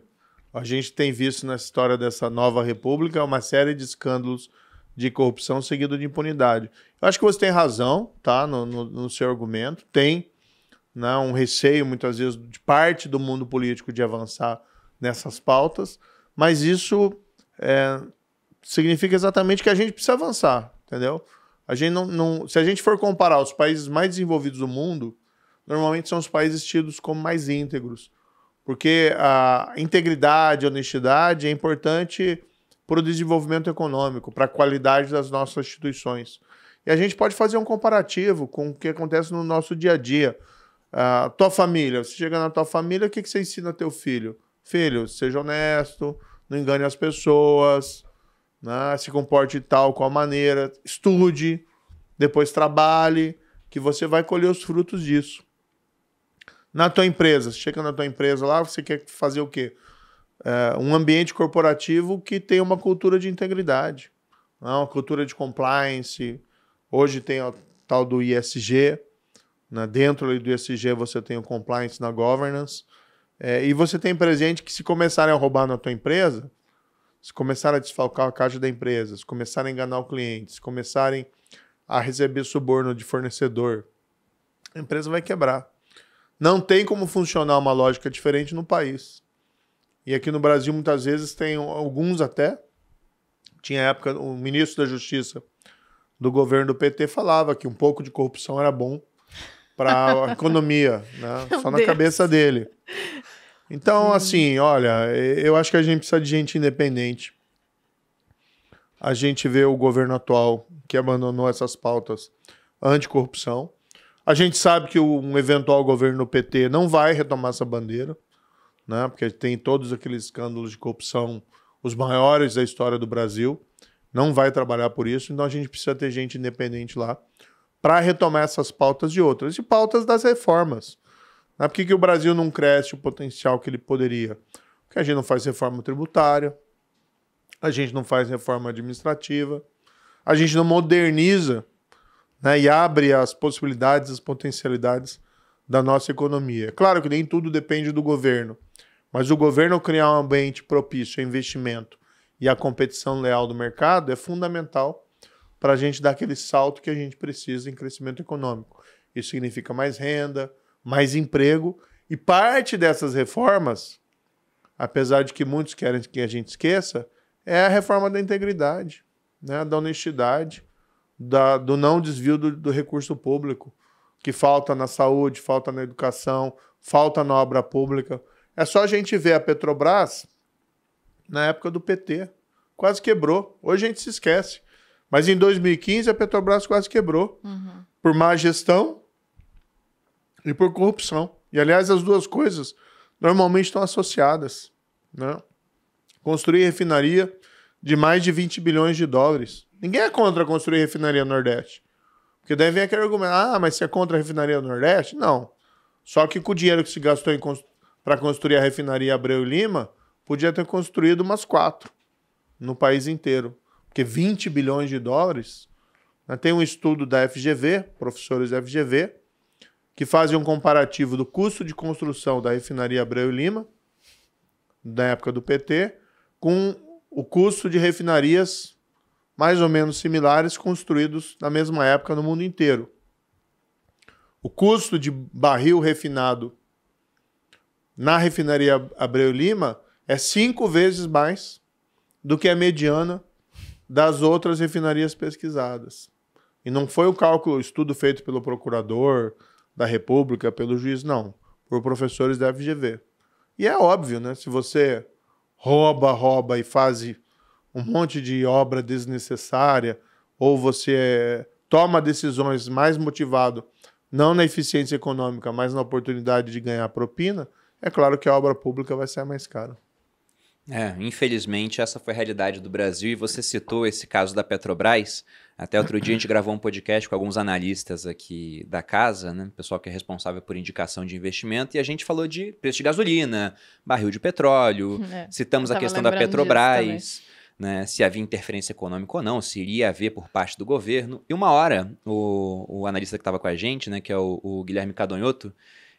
a gente tem visto na história dessa nova república uma série de escândalos de corrupção seguido de impunidade. Eu acho que você tem razão, tá? No, no, no seu argumento. Tem né, um receio, muitas vezes, de parte do mundo político de avançar nessas pautas. Mas isso é, significa exatamente que a gente precisa avançar, entendeu? A gente não, não, se a gente for comparar os países mais desenvolvidos do mundo, normalmente são os países tidos como mais íntegros, porque a integridade, a honestidade é importante para o desenvolvimento econômico, para a qualidade das nossas instituições. E a gente pode fazer um comparativo com o que acontece no nosso dia a dia. Uh, tua família, você chega na tua família, o que, que você ensina teu filho? Filho, seja honesto, não engane as pessoas, né? se comporte tal tal qual maneira, estude, depois trabalhe, que você vai colher os frutos disso. Na tua empresa, chega na tua empresa lá, você quer fazer o quê? É, um ambiente corporativo que tem uma cultura de integridade, né? uma cultura de compliance. Hoje tem o tal do ISG, né? dentro do ISG você tem o compliance na governance, é, e você tem presente que se começarem a roubar na tua empresa, se começarem a desfalcar a caixa da empresa, se começarem a enganar o cliente, se começarem a receber suborno de fornecedor, a empresa vai quebrar. Não tem como funcionar uma lógica diferente no país. E aqui no Brasil, muitas vezes, tem alguns até. Tinha época, o ministro da Justiça do governo do PT falava que um pouco de corrupção era bom para a economia, né? só Deus. na cabeça dele. Então, hum. assim, olha, eu acho que a gente precisa de gente independente. A gente vê o governo atual que abandonou essas pautas anticorrupção. A gente sabe que um eventual governo do PT não vai retomar essa bandeira, né? porque tem todos aqueles escândalos de corrupção, os maiores da história do Brasil. Não vai trabalhar por isso, então a gente precisa ter gente independente lá para retomar essas pautas de outras, e pautas das reformas. Né? Por que, que o Brasil não cresce o potencial que ele poderia? Porque a gente não faz reforma tributária, a gente não faz reforma administrativa, a gente não moderniza né, e abre as possibilidades, as potencialidades da nossa economia. É claro que nem tudo depende do governo, mas o governo criar um ambiente propício a investimento e a competição leal do mercado é fundamental para a gente dar aquele salto que a gente precisa em crescimento econômico. Isso significa mais renda, mais emprego, e parte dessas reformas, apesar de que muitos querem que a gente esqueça, é a reforma da integridade, né? da honestidade, da, do não desvio do, do recurso público, que falta na saúde, falta na educação, falta na obra pública. É só a gente ver a Petrobras na época do PT. Quase quebrou. Hoje a gente se esquece. Mas em 2015 a Petrobras quase quebrou uhum. por má gestão e por corrupção. E aliás, as duas coisas normalmente estão associadas. Né? Construir refinaria de mais de 20 bilhões de dólares. Ninguém é contra construir refinaria no Nordeste. Porque daí vem aquele argumento: ah, mas você é contra a refinaria no Nordeste? Não. Só que com o dinheiro que se gastou para construir a refinaria Abreu e Lima, podia ter construído umas quatro no país inteiro que 20 bilhões de dólares. Né, tem um estudo da FGV, professores da FGV, que fazem um comparativo do custo de construção da refinaria Abreu e Lima, da época do PT, com o custo de refinarias mais ou menos similares construídos na mesma época no mundo inteiro. O custo de barril refinado na refinaria Abreu Lima é cinco vezes mais do que a mediana das outras refinarias pesquisadas. E não foi o cálculo, o estudo feito pelo procurador da República, pelo juiz, não. Por professores da FGV. E é óbvio, né? Se você rouba, rouba e faz um monte de obra desnecessária, ou você toma decisões mais motivado, não na eficiência econômica, mas na oportunidade de ganhar propina, é claro que a obra pública vai ser mais cara. É, infelizmente essa foi a realidade do Brasil e você citou esse caso da Petrobras. Até outro dia a gente gravou um podcast com alguns analistas aqui da casa, né? Pessoal que é responsável por indicação de investimento, e a gente falou de preço de gasolina, barril de petróleo, é, citamos a questão da Petrobras, né? Se havia interferência econômica ou não, se iria haver por parte do governo. E uma hora, o, o analista que estava com a gente, né, que é o, o Guilherme Cadonhoto,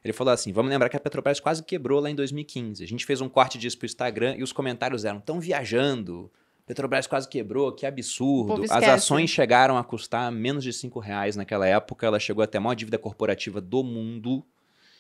ele falou assim: vamos lembrar que a Petrobras quase quebrou lá em 2015. A gente fez um corte disso para o Instagram e os comentários eram: tão viajando. Petrobras quase quebrou, que absurdo. As ações chegaram a custar menos de 5 reais naquela época, ela chegou até a maior dívida corporativa do mundo.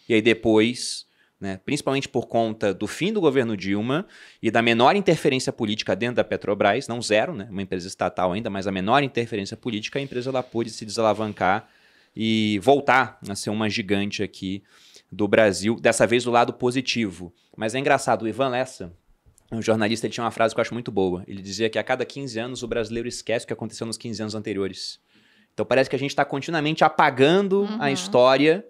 E aí depois, né, principalmente por conta do fim do governo Dilma e da menor interferência política dentro da Petrobras, não zero, né, uma empresa estatal ainda, mas a menor interferência política, a empresa ela pôde se desalavancar e voltar a ser uma gigante aqui do Brasil, dessa vez do lado positivo. Mas é engraçado, o Ivan Lessa, um jornalista, ele tinha uma frase que eu acho muito boa. Ele dizia que a cada 15 anos o brasileiro esquece o que aconteceu nos 15 anos anteriores. Então parece que a gente está continuamente apagando uhum. a história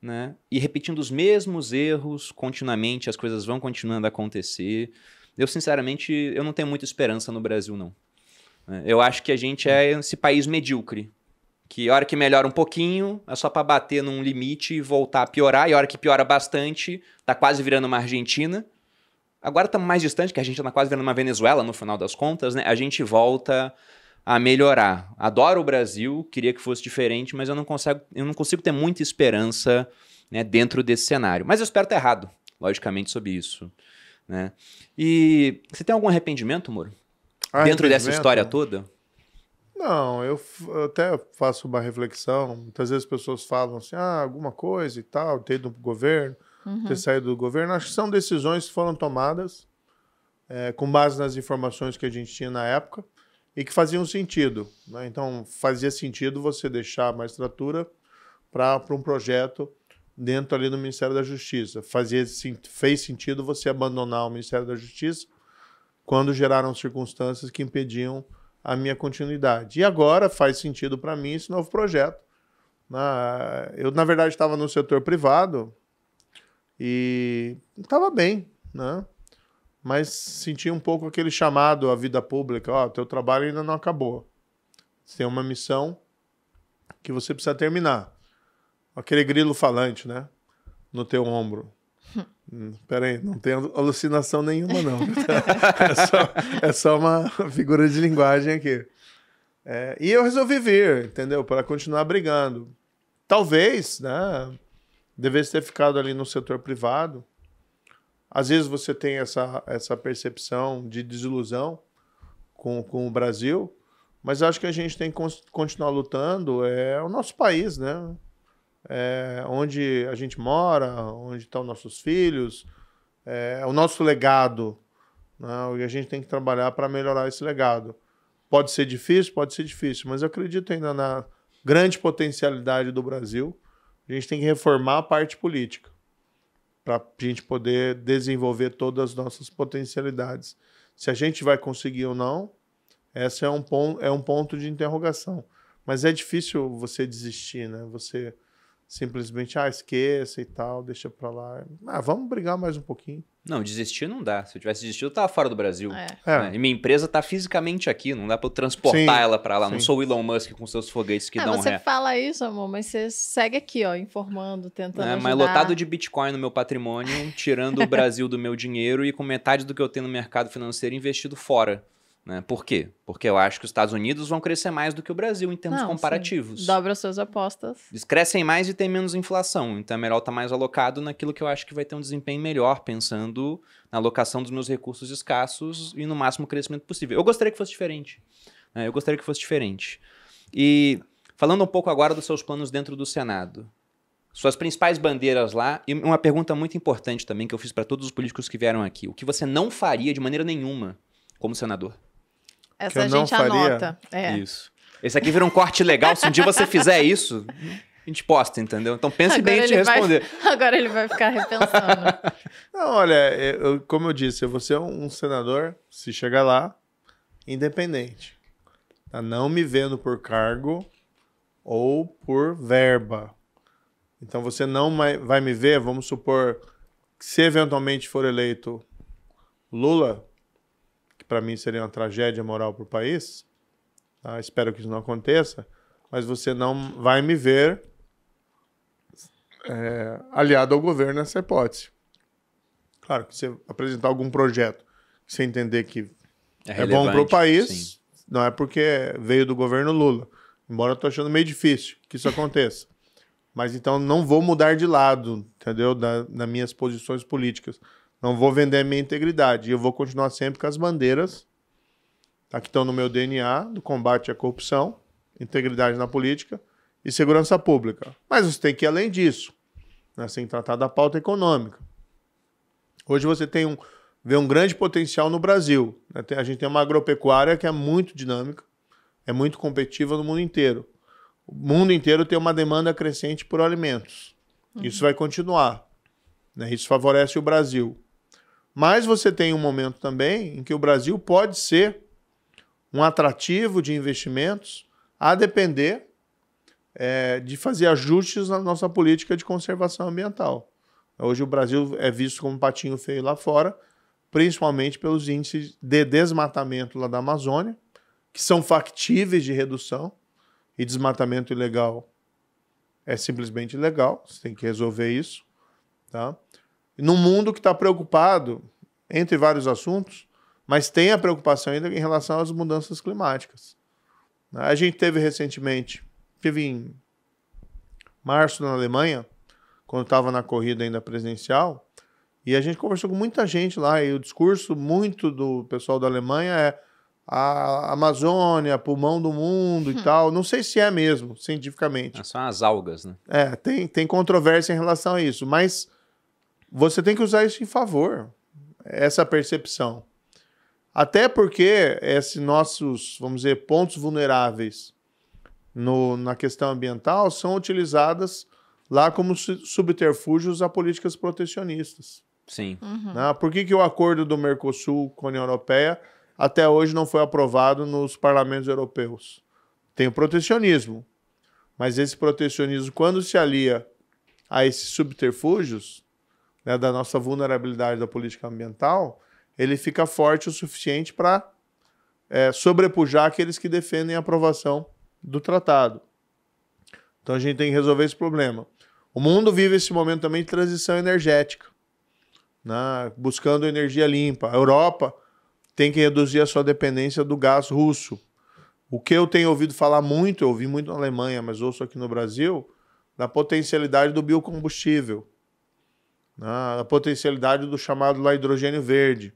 né? e repetindo os mesmos erros continuamente, as coisas vão continuando a acontecer. Eu, sinceramente, eu não tenho muita esperança no Brasil, não. É, eu acho que a gente é esse país medíocre. Que a hora que melhora um pouquinho, é só para bater num limite e voltar a piorar. E a hora que piora bastante, tá quase virando uma Argentina. Agora estamos tá mais distante, que a gente está quase virando uma Venezuela no final das contas, né? A gente volta a melhorar. Adoro o Brasil, queria que fosse diferente, mas eu não consigo, eu não consigo ter muita esperança né, dentro desse cenário. Mas eu espero estar errado, logicamente, sobre isso. Né? E você tem algum arrependimento, Moro? Ah, dentro dessa história toda? Não, eu, eu até faço uma reflexão. Muitas vezes as pessoas falam assim, ah, alguma coisa e tal, ter ido para o governo, uhum. ter saído do governo. Acho que são decisões que foram tomadas é, com base nas informações que a gente tinha na época e que faziam sentido. Né? Então, fazia sentido você deixar a magistratura para um projeto dentro ali do Ministério da Justiça. Fazia, fez sentido você abandonar o Ministério da Justiça quando geraram circunstâncias que impediam a minha continuidade. E agora faz sentido para mim esse novo projeto. Ah, eu, na verdade, estava no setor privado e estava bem, né? mas senti um pouco aquele chamado à vida pública: o oh, teu trabalho ainda não acabou. Você tem uma missão que você precisa terminar. Aquele grilo falante, né? No teu ombro. Hum, Pera aí, não tem alucinação nenhuma, não. é, só, é só uma figura de linguagem aqui. É, e eu resolvi vir, entendeu? Para continuar brigando. Talvez, né? Devesse ter ficado ali no setor privado. Às vezes você tem essa, essa percepção de desilusão com, com o Brasil, mas acho que a gente tem que continuar lutando. É o nosso país, né? é, onde a gente mora, onde estão nossos filhos, é, o nosso legado. Né? E a gente tem que trabalhar para melhorar esse legado. Pode ser difícil, pode ser difícil, mas eu acredito ainda na grande potencialidade do Brasil. A gente tem que reformar a parte política para a gente poder desenvolver todas as nossas potencialidades. Se a gente vai conseguir ou não, esse é um, ponto, é um ponto de interrogação. Mas é difícil você desistir, né? Você simplesmente, ah, esqueça e tal, deixa pra lá. Ah, vamos brigar mais um pouquinho. Não, desistir não dá. Se eu tivesse desistido, eu tava fora do Brasil. É. é. Né? E minha empresa tá fisicamente aqui, não dá pra eu transportar sim, ela pra lá. Sim. Não sou o Elon Musk com seus foguetes que não é, dão você ré. Você fala isso, amor, mas você segue aqui, ó, informando, tentando. É, ajudar. mas lotado de Bitcoin no meu patrimônio, tirando o Brasil do meu dinheiro e com metade do que eu tenho no mercado financeiro investido fora. Né? Por quê? Porque eu acho que os Estados Unidos vão crescer mais do que o Brasil em termos Não, comparativos. Sim. Dobra suas apostas. Eles crescem mais e têm menos inflação. Então é melhor estar tá mais alocado naquilo que eu acho que vai ter um desempenho melhor, pensando na alocação dos meus recursos escassos e no máximo crescimento possível. Eu gostaria que fosse diferente. Né? Eu gostaria que fosse diferente. E falando um pouco agora dos seus planos dentro do Senado. Suas principais bandeiras lá, e uma pergunta muito importante também que eu fiz para todos os políticos que vieram aqui: o que você não faria de maneira nenhuma como senador? Essa a gente anota. É. Isso. Esse aqui vira um corte legal. Se um dia você fizer isso, a gente posta, entendeu? Então pense agora bem em te responder. Vai, agora ele vai ficar repensando. Não, olha, eu, como eu disse, você é um senador, se chegar lá, independente. Tá não me vendo por cargo ou por verba. Então você não vai me ver, vamos supor, se eventualmente for eleito Lula, para mim seria uma tragédia moral para o país. Tá? Espero que isso não aconteça. Mas você não vai me ver é, aliado ao governo nessa hipótese. Claro que você apresentar algum projeto que você entender que é, é bom para o país, sim. não é porque veio do governo Lula. Embora eu tô achando meio difícil que isso aconteça. Mas então não vou mudar de lado, entendeu? Da, minhas posições políticas. Não vou vender a minha integridade. Eu vou continuar sempre com as bandeiras tá, que estão no meu DNA do combate à corrupção, integridade na política e segurança pública. Mas você tem que ir além disso. Né? Você tem que tratar da pauta econômica. Hoje você tem um, vê um grande potencial no Brasil. Né? A gente tem uma agropecuária que é muito dinâmica, é muito competitiva no mundo inteiro. O mundo inteiro tem uma demanda crescente por alimentos. Uhum. Isso vai continuar. Né? Isso favorece o Brasil. Mas você tem um momento também em que o Brasil pode ser um atrativo de investimentos a depender é, de fazer ajustes na nossa política de conservação ambiental. Hoje o Brasil é visto como um patinho feio lá fora, principalmente pelos índices de desmatamento lá da Amazônia, que são factíveis de redução, e desmatamento ilegal é simplesmente ilegal, você tem que resolver isso. Tá? num mundo que está preocupado, entre vários assuntos, mas tem a preocupação ainda em relação às mudanças climáticas. Né? A gente teve recentemente, teve em março na Alemanha, quando estava na corrida ainda presidencial, e a gente conversou com muita gente lá, e o discurso muito do pessoal da Alemanha é a Amazônia, pulmão do mundo hum. e tal. Não sei se é mesmo, cientificamente. Ah, são as algas, né? É, tem, tem controvérsia em relação a isso, mas você tem que usar isso em favor, essa percepção. Até porque esses nossos, vamos dizer, pontos vulneráveis no, na questão ambiental são utilizadas lá como subterfúgios a políticas protecionistas. Sim. Uhum. Né? Por que, que o acordo do Mercosul com a União Europeia até hoje não foi aprovado nos parlamentos europeus? Tem o protecionismo. Mas esse protecionismo, quando se alia a esses subterfúgios, né, da nossa vulnerabilidade da política ambiental, ele fica forte o suficiente para é, sobrepujar aqueles que defendem a aprovação do tratado. Então a gente tem que resolver esse problema. O mundo vive esse momento também de transição energética, né, buscando energia limpa. A Europa tem que reduzir a sua dependência do gás russo. O que eu tenho ouvido falar muito, eu ouvi muito na Alemanha, mas ouço aqui no Brasil, da potencialidade do biocombustível né, a potencialidade do chamado lá hidrogênio verde,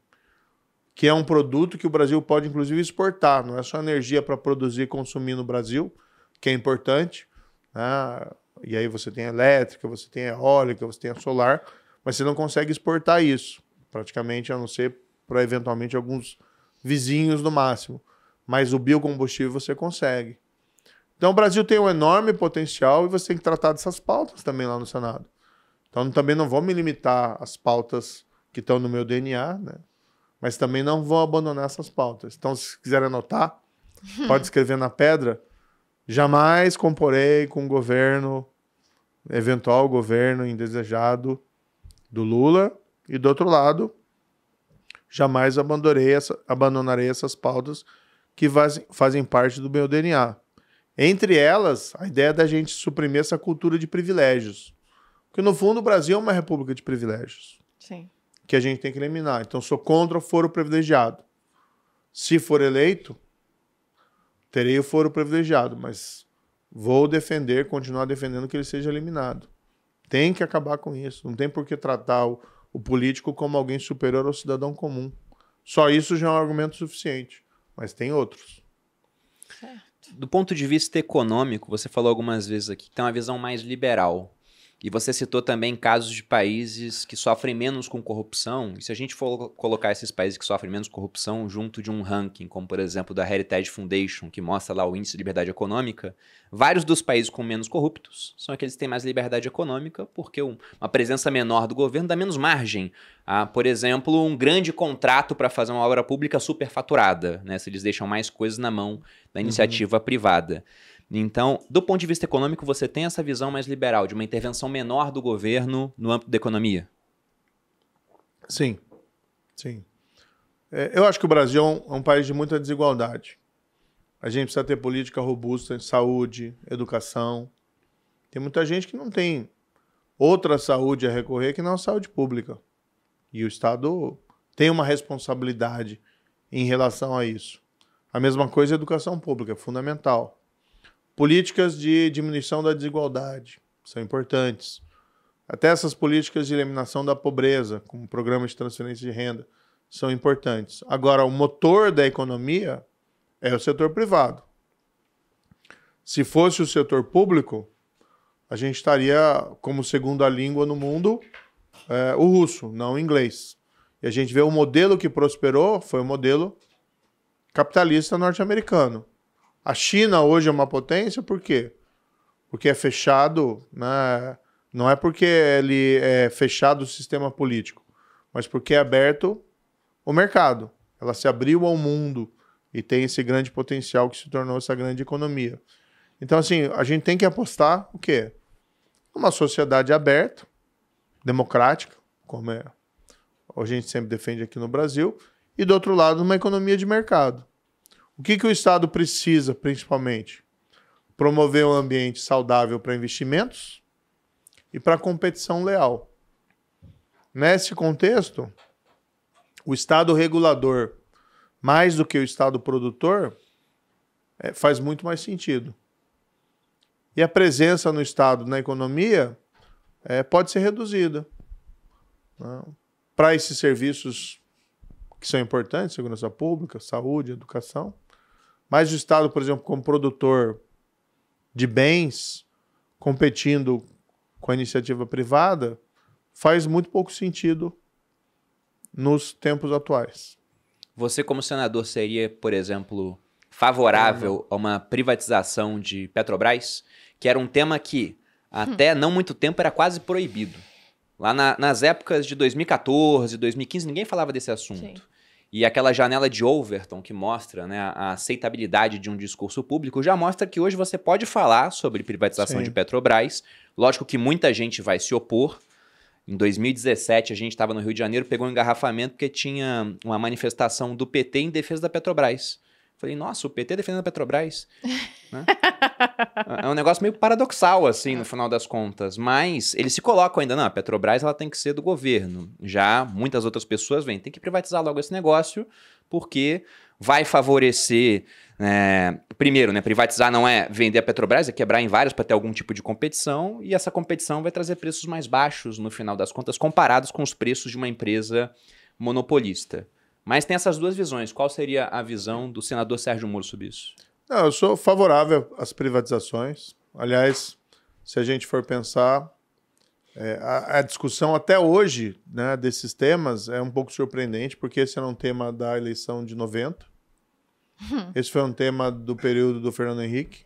que é um produto que o Brasil pode inclusive exportar, não é só energia para produzir e consumir no Brasil, que é importante, né, e aí você tem elétrica, você tem eólica, você tem solar, mas você não consegue exportar isso, praticamente, a não ser para eventualmente alguns vizinhos no máximo. Mas o biocombustível você consegue. Então o Brasil tem um enorme potencial e você tem que tratar dessas pautas também lá no Senado. Então também não vou me limitar às pautas que estão no meu DNA, né? Mas também não vou abandonar essas pautas. Então, se quiser anotar, pode escrever na pedra. Jamais comporei com o governo, eventual governo indesejado do Lula. E do outro lado, jamais abandonarei, essa, abandonarei essas pautas que fazem parte do meu DNA. Entre elas, a ideia da gente suprimir essa cultura de privilégios. Porque, no fundo, o Brasil é uma república de privilégios. Sim. Que a gente tem que eliminar. Então, sou contra o foro privilegiado. Se for eleito, terei o foro privilegiado, mas vou defender, continuar defendendo que ele seja eliminado. Tem que acabar com isso. Não tem por que tratar o, o político como alguém superior ao cidadão comum. Só isso já é um argumento suficiente. Mas tem outros. Certo. Do ponto de vista econômico, você falou algumas vezes aqui que tem uma visão mais liberal e você citou também casos de países que sofrem menos com corrupção. E se a gente for colocar esses países que sofrem menos corrupção junto de um ranking, como por exemplo da Heritage Foundation, que mostra lá o índice de liberdade econômica, vários dos países com menos corruptos são aqueles que têm mais liberdade econômica, porque uma presença menor do governo dá menos margem. ah, por exemplo, um grande contrato para fazer uma obra pública superfaturada, né? Se eles deixam mais coisas na mão da uhum. iniciativa uhum. privada. Então, do ponto de vista econômico, você tem essa visão mais liberal de uma intervenção menor do governo no âmbito da economia? Sim, sim. É, eu acho que o Brasil é, é um, país de muita desigualdade. A gente precisa ter política robusta em saúde, educação. Tem muita gente que não tem outra saúde a recorrer que não a saúde pública. E o Estado tem uma responsabilidade em relação a isso. A mesma coisa a educação pública, é fundamental. Políticas de diminuição da desigualdade são importantes. Até essas políticas de eliminação da pobreza, como programas de transferência de renda, são importantes. Agora, o motor da economia é o setor privado. Se fosse o setor público, a gente estaria como segunda língua no mundo é, o russo, não o inglês. E a gente vê o modelo que prosperou foi o modelo capitalista norte-americano. A China hoje é uma potência, por quê? Porque é fechado, né? não é porque ele é fechado o sistema político, mas porque é aberto o mercado. Ela se abriu ao mundo e tem esse grande potencial que se tornou essa grande economia. Então, assim, a gente tem que apostar o quê? Uma sociedade aberta, democrática, como é, a gente sempre defende aqui no Brasil, e do outro lado, uma economia de mercado. O que, que o Estado precisa, principalmente? Promover um ambiente saudável para investimentos e para competição leal. Nesse contexto, o Estado regulador, mais do que o Estado produtor, é, faz muito mais sentido. E a presença no Estado na economia é, pode ser reduzida. Né? Para esses serviços que são importantes, segurança pública, saúde, educação, mas o Estado, por exemplo, como produtor de bens, competindo com a iniciativa privada, faz muito pouco sentido nos tempos atuais. Você, como senador, seria, por exemplo, favorável a uma privatização de Petrobras, que era um tema que hum. até não muito tempo era quase proibido. Lá na, nas épocas de 2014, 2015, ninguém falava desse assunto. Sim. E aquela janela de Overton que mostra né, a aceitabilidade de um discurso público já mostra que hoje você pode falar sobre privatização Sim. de Petrobras. Lógico que muita gente vai se opor. Em 2017, a gente estava no Rio de Janeiro, pegou um engarrafamento porque tinha uma manifestação do PT em defesa da Petrobras. Falei, nossa, o PT defendendo a Petrobras. né? É, é um negócio meio paradoxal, assim, no é. final das contas. Mas eles se colocam ainda, não, a Petrobras ela tem que ser do governo. Já muitas outras pessoas vêm, tem que privatizar logo esse negócio, porque vai favorecer. É, primeiro, né, privatizar não é vender a Petrobras, é quebrar em vários para ter algum tipo de competição, e essa competição vai trazer preços mais baixos, no final das contas, comparados com os preços de uma empresa monopolista. Mas tem essas duas visões. Qual seria a visão do senador Sérgio Moro sobre isso? Não, eu sou favorável às privatizações. Aliás, se a gente for pensar, é, a, a, discussão até hoje né, desses temas é um pouco surpreendente, porque esse era um tema da eleição de 90. Esse foi um tema do período do Fernando Henrique.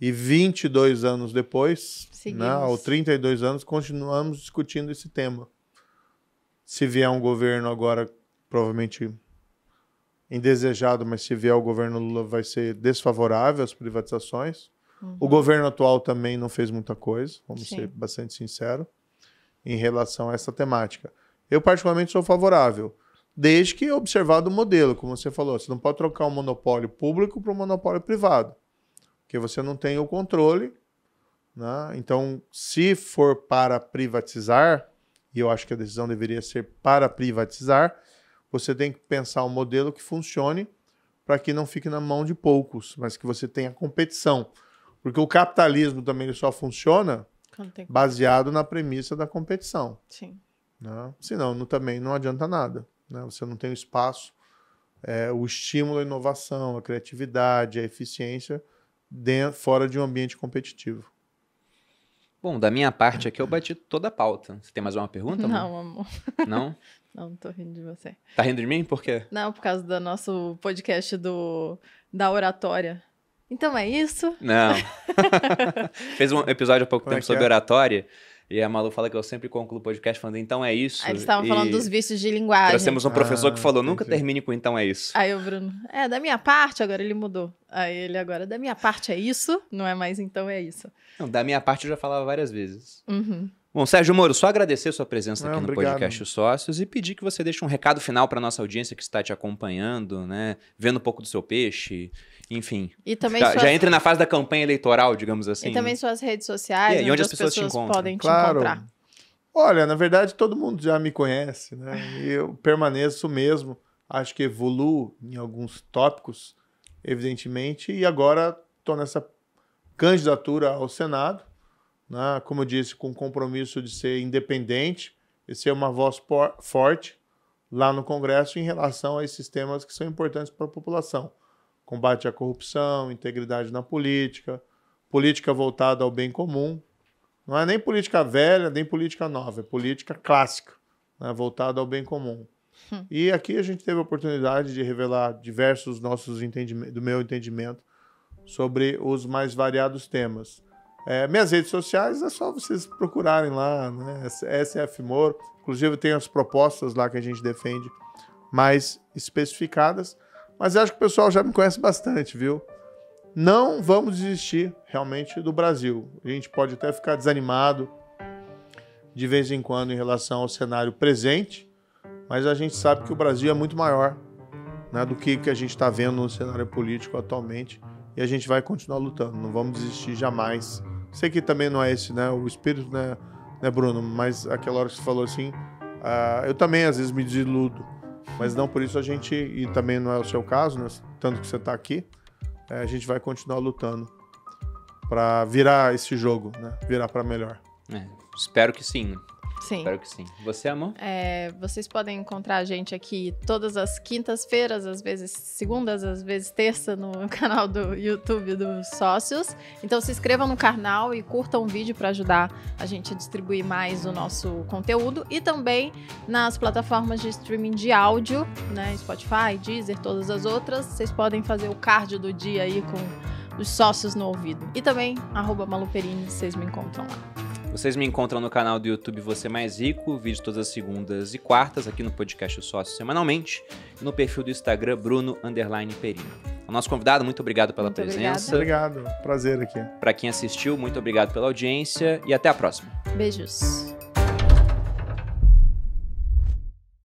E 22 anos depois, né, ou 32 anos, continuamos discutindo esse tema. Se vier um governo agora provavelmente indesejado, mas se vier o governo Lula vai ser desfavorável às privatizações. Uhum. O governo atual também não fez muita coisa, vamos Sim. ser bastante sincero, em relação a essa temática. Eu, particularmente, sou favorável, desde que observado o modelo, como você falou. Você não pode trocar um monopólio público para um monopólio privado, porque você não tem o controle. Né? Então, se for para privatizar, e eu acho que a decisão deveria ser para privatizar, você tem que pensar um modelo que funcione para que não fique na mão de poucos, mas que você tenha competição. Porque o capitalismo também só funciona baseado na premissa da competição. Sim. Né? Senão não, também não adianta nada. Né? Você não tem o espaço, é, o estímulo à inovação, à criatividade, à eficiência dentro, fora de um ambiente competitivo. Bom, da minha parte aqui eu bati toda a pauta. Você tem mais uma pergunta? Amor? Não, amor. Não? Não, não tô rindo de você. Tá rindo de mim? Por quê? Não, por causa do nosso podcast do, da oratória. Então é isso? Não. Fez um episódio há pouco Como é tempo é sobre é? oratória. E a Malu fala que eu sempre concluo o podcast falando, então é isso. Aí eles estavam falando dos vícios de linguagem. Trouxemos um professor ah, que falou, nunca entendi. termine com então é isso. Aí o Bruno, é, da minha parte, agora ele mudou. Aí ele agora, da minha parte é isso, não é mais então é isso. Não, da minha parte eu já falava várias vezes. Uhum. Bom, Sérgio Moro, só agradecer sua presença Não, aqui no obrigado. podcast Os Sócios e pedir que você deixe um recado final para nossa audiência que está te acompanhando, né? Vendo um pouco do seu peixe, enfim. E também suas... já entre na fase da campanha eleitoral, digamos assim. E também né? suas redes sociais, e, onde, onde, as pessoas, pessoas podem claro. te encontrar. Olha, na verdade todo mundo já me conhece, né? Eu permaneço mesmo. Acho que evoluo em alguns tópicos, evidentemente, e agora estou nessa candidatura ao Senado né? como eu disse, com o compromisso de ser independente e ser uma voz por, forte lá no Congresso em relação a esses temas que são importantes para a população. Combate à corrupção, integridade na política, política voltada ao bem comum. Não é nem política velha, nem política nova, é política clássica, né? voltada ao bem comum. Hum. E aqui a gente teve a oportunidade de revelar diversos nossos entendimentos, do meu entendimento, sobre os mais variados temas. É, minhas redes sociais é só vocês procurarem lá, né? SF Moro. Inclusive tem as propostas lá que a gente defende mais especificadas. Mas acho que o pessoal já me conhece bastante, viu? Não vamos desistir realmente do Brasil. A gente pode até ficar desanimado de vez em quando em relação ao cenário presente, mas a gente sabe que o Brasil é muito maior né, do que, que a gente está vendo no cenário político atualmente e a gente vai continuar lutando. Não vamos desistir jamais Sei que também não é esse, né? O espírito, né, né Bruno? Mas aquela hora que você falou assim, uh, eu também às vezes me desiludo. Mas não por isso a gente, e também não é o seu caso, né? Tanto que você está aqui, é, a gente vai continuar lutando para virar esse jogo, né? Virar para melhor. É, espero que sim. Sim. Espero que sim. Você, amor? É, vocês podem encontrar a gente aqui todas as quintas-feiras, às vezes segundas, às vezes terça, no canal do YouTube dos Sócios. Então se inscrevam no canal e curtam o vídeo para ajudar a gente a distribuir mais o nosso conteúdo e também nas plataformas de streaming de áudio, né? Spotify, Deezer, todas as outras. Vocês podem fazer o cardio do dia aí com os sócios no ouvido. E também, arroba Maluperini, vocês me encontram lá. Vocês me encontram no canal do YouTube Você é Mais Rico, vídeo todas as segundas e quartas, aqui no podcast O Sócio semanalmente, e no perfil do Instagram Bruno Underline Perino. O nosso convidado, muito obrigado pela muito presença. Obrigado, obrigado. prazer aqui. Para quem assistiu, muito obrigado pela audiência e até a próxima. Beijos.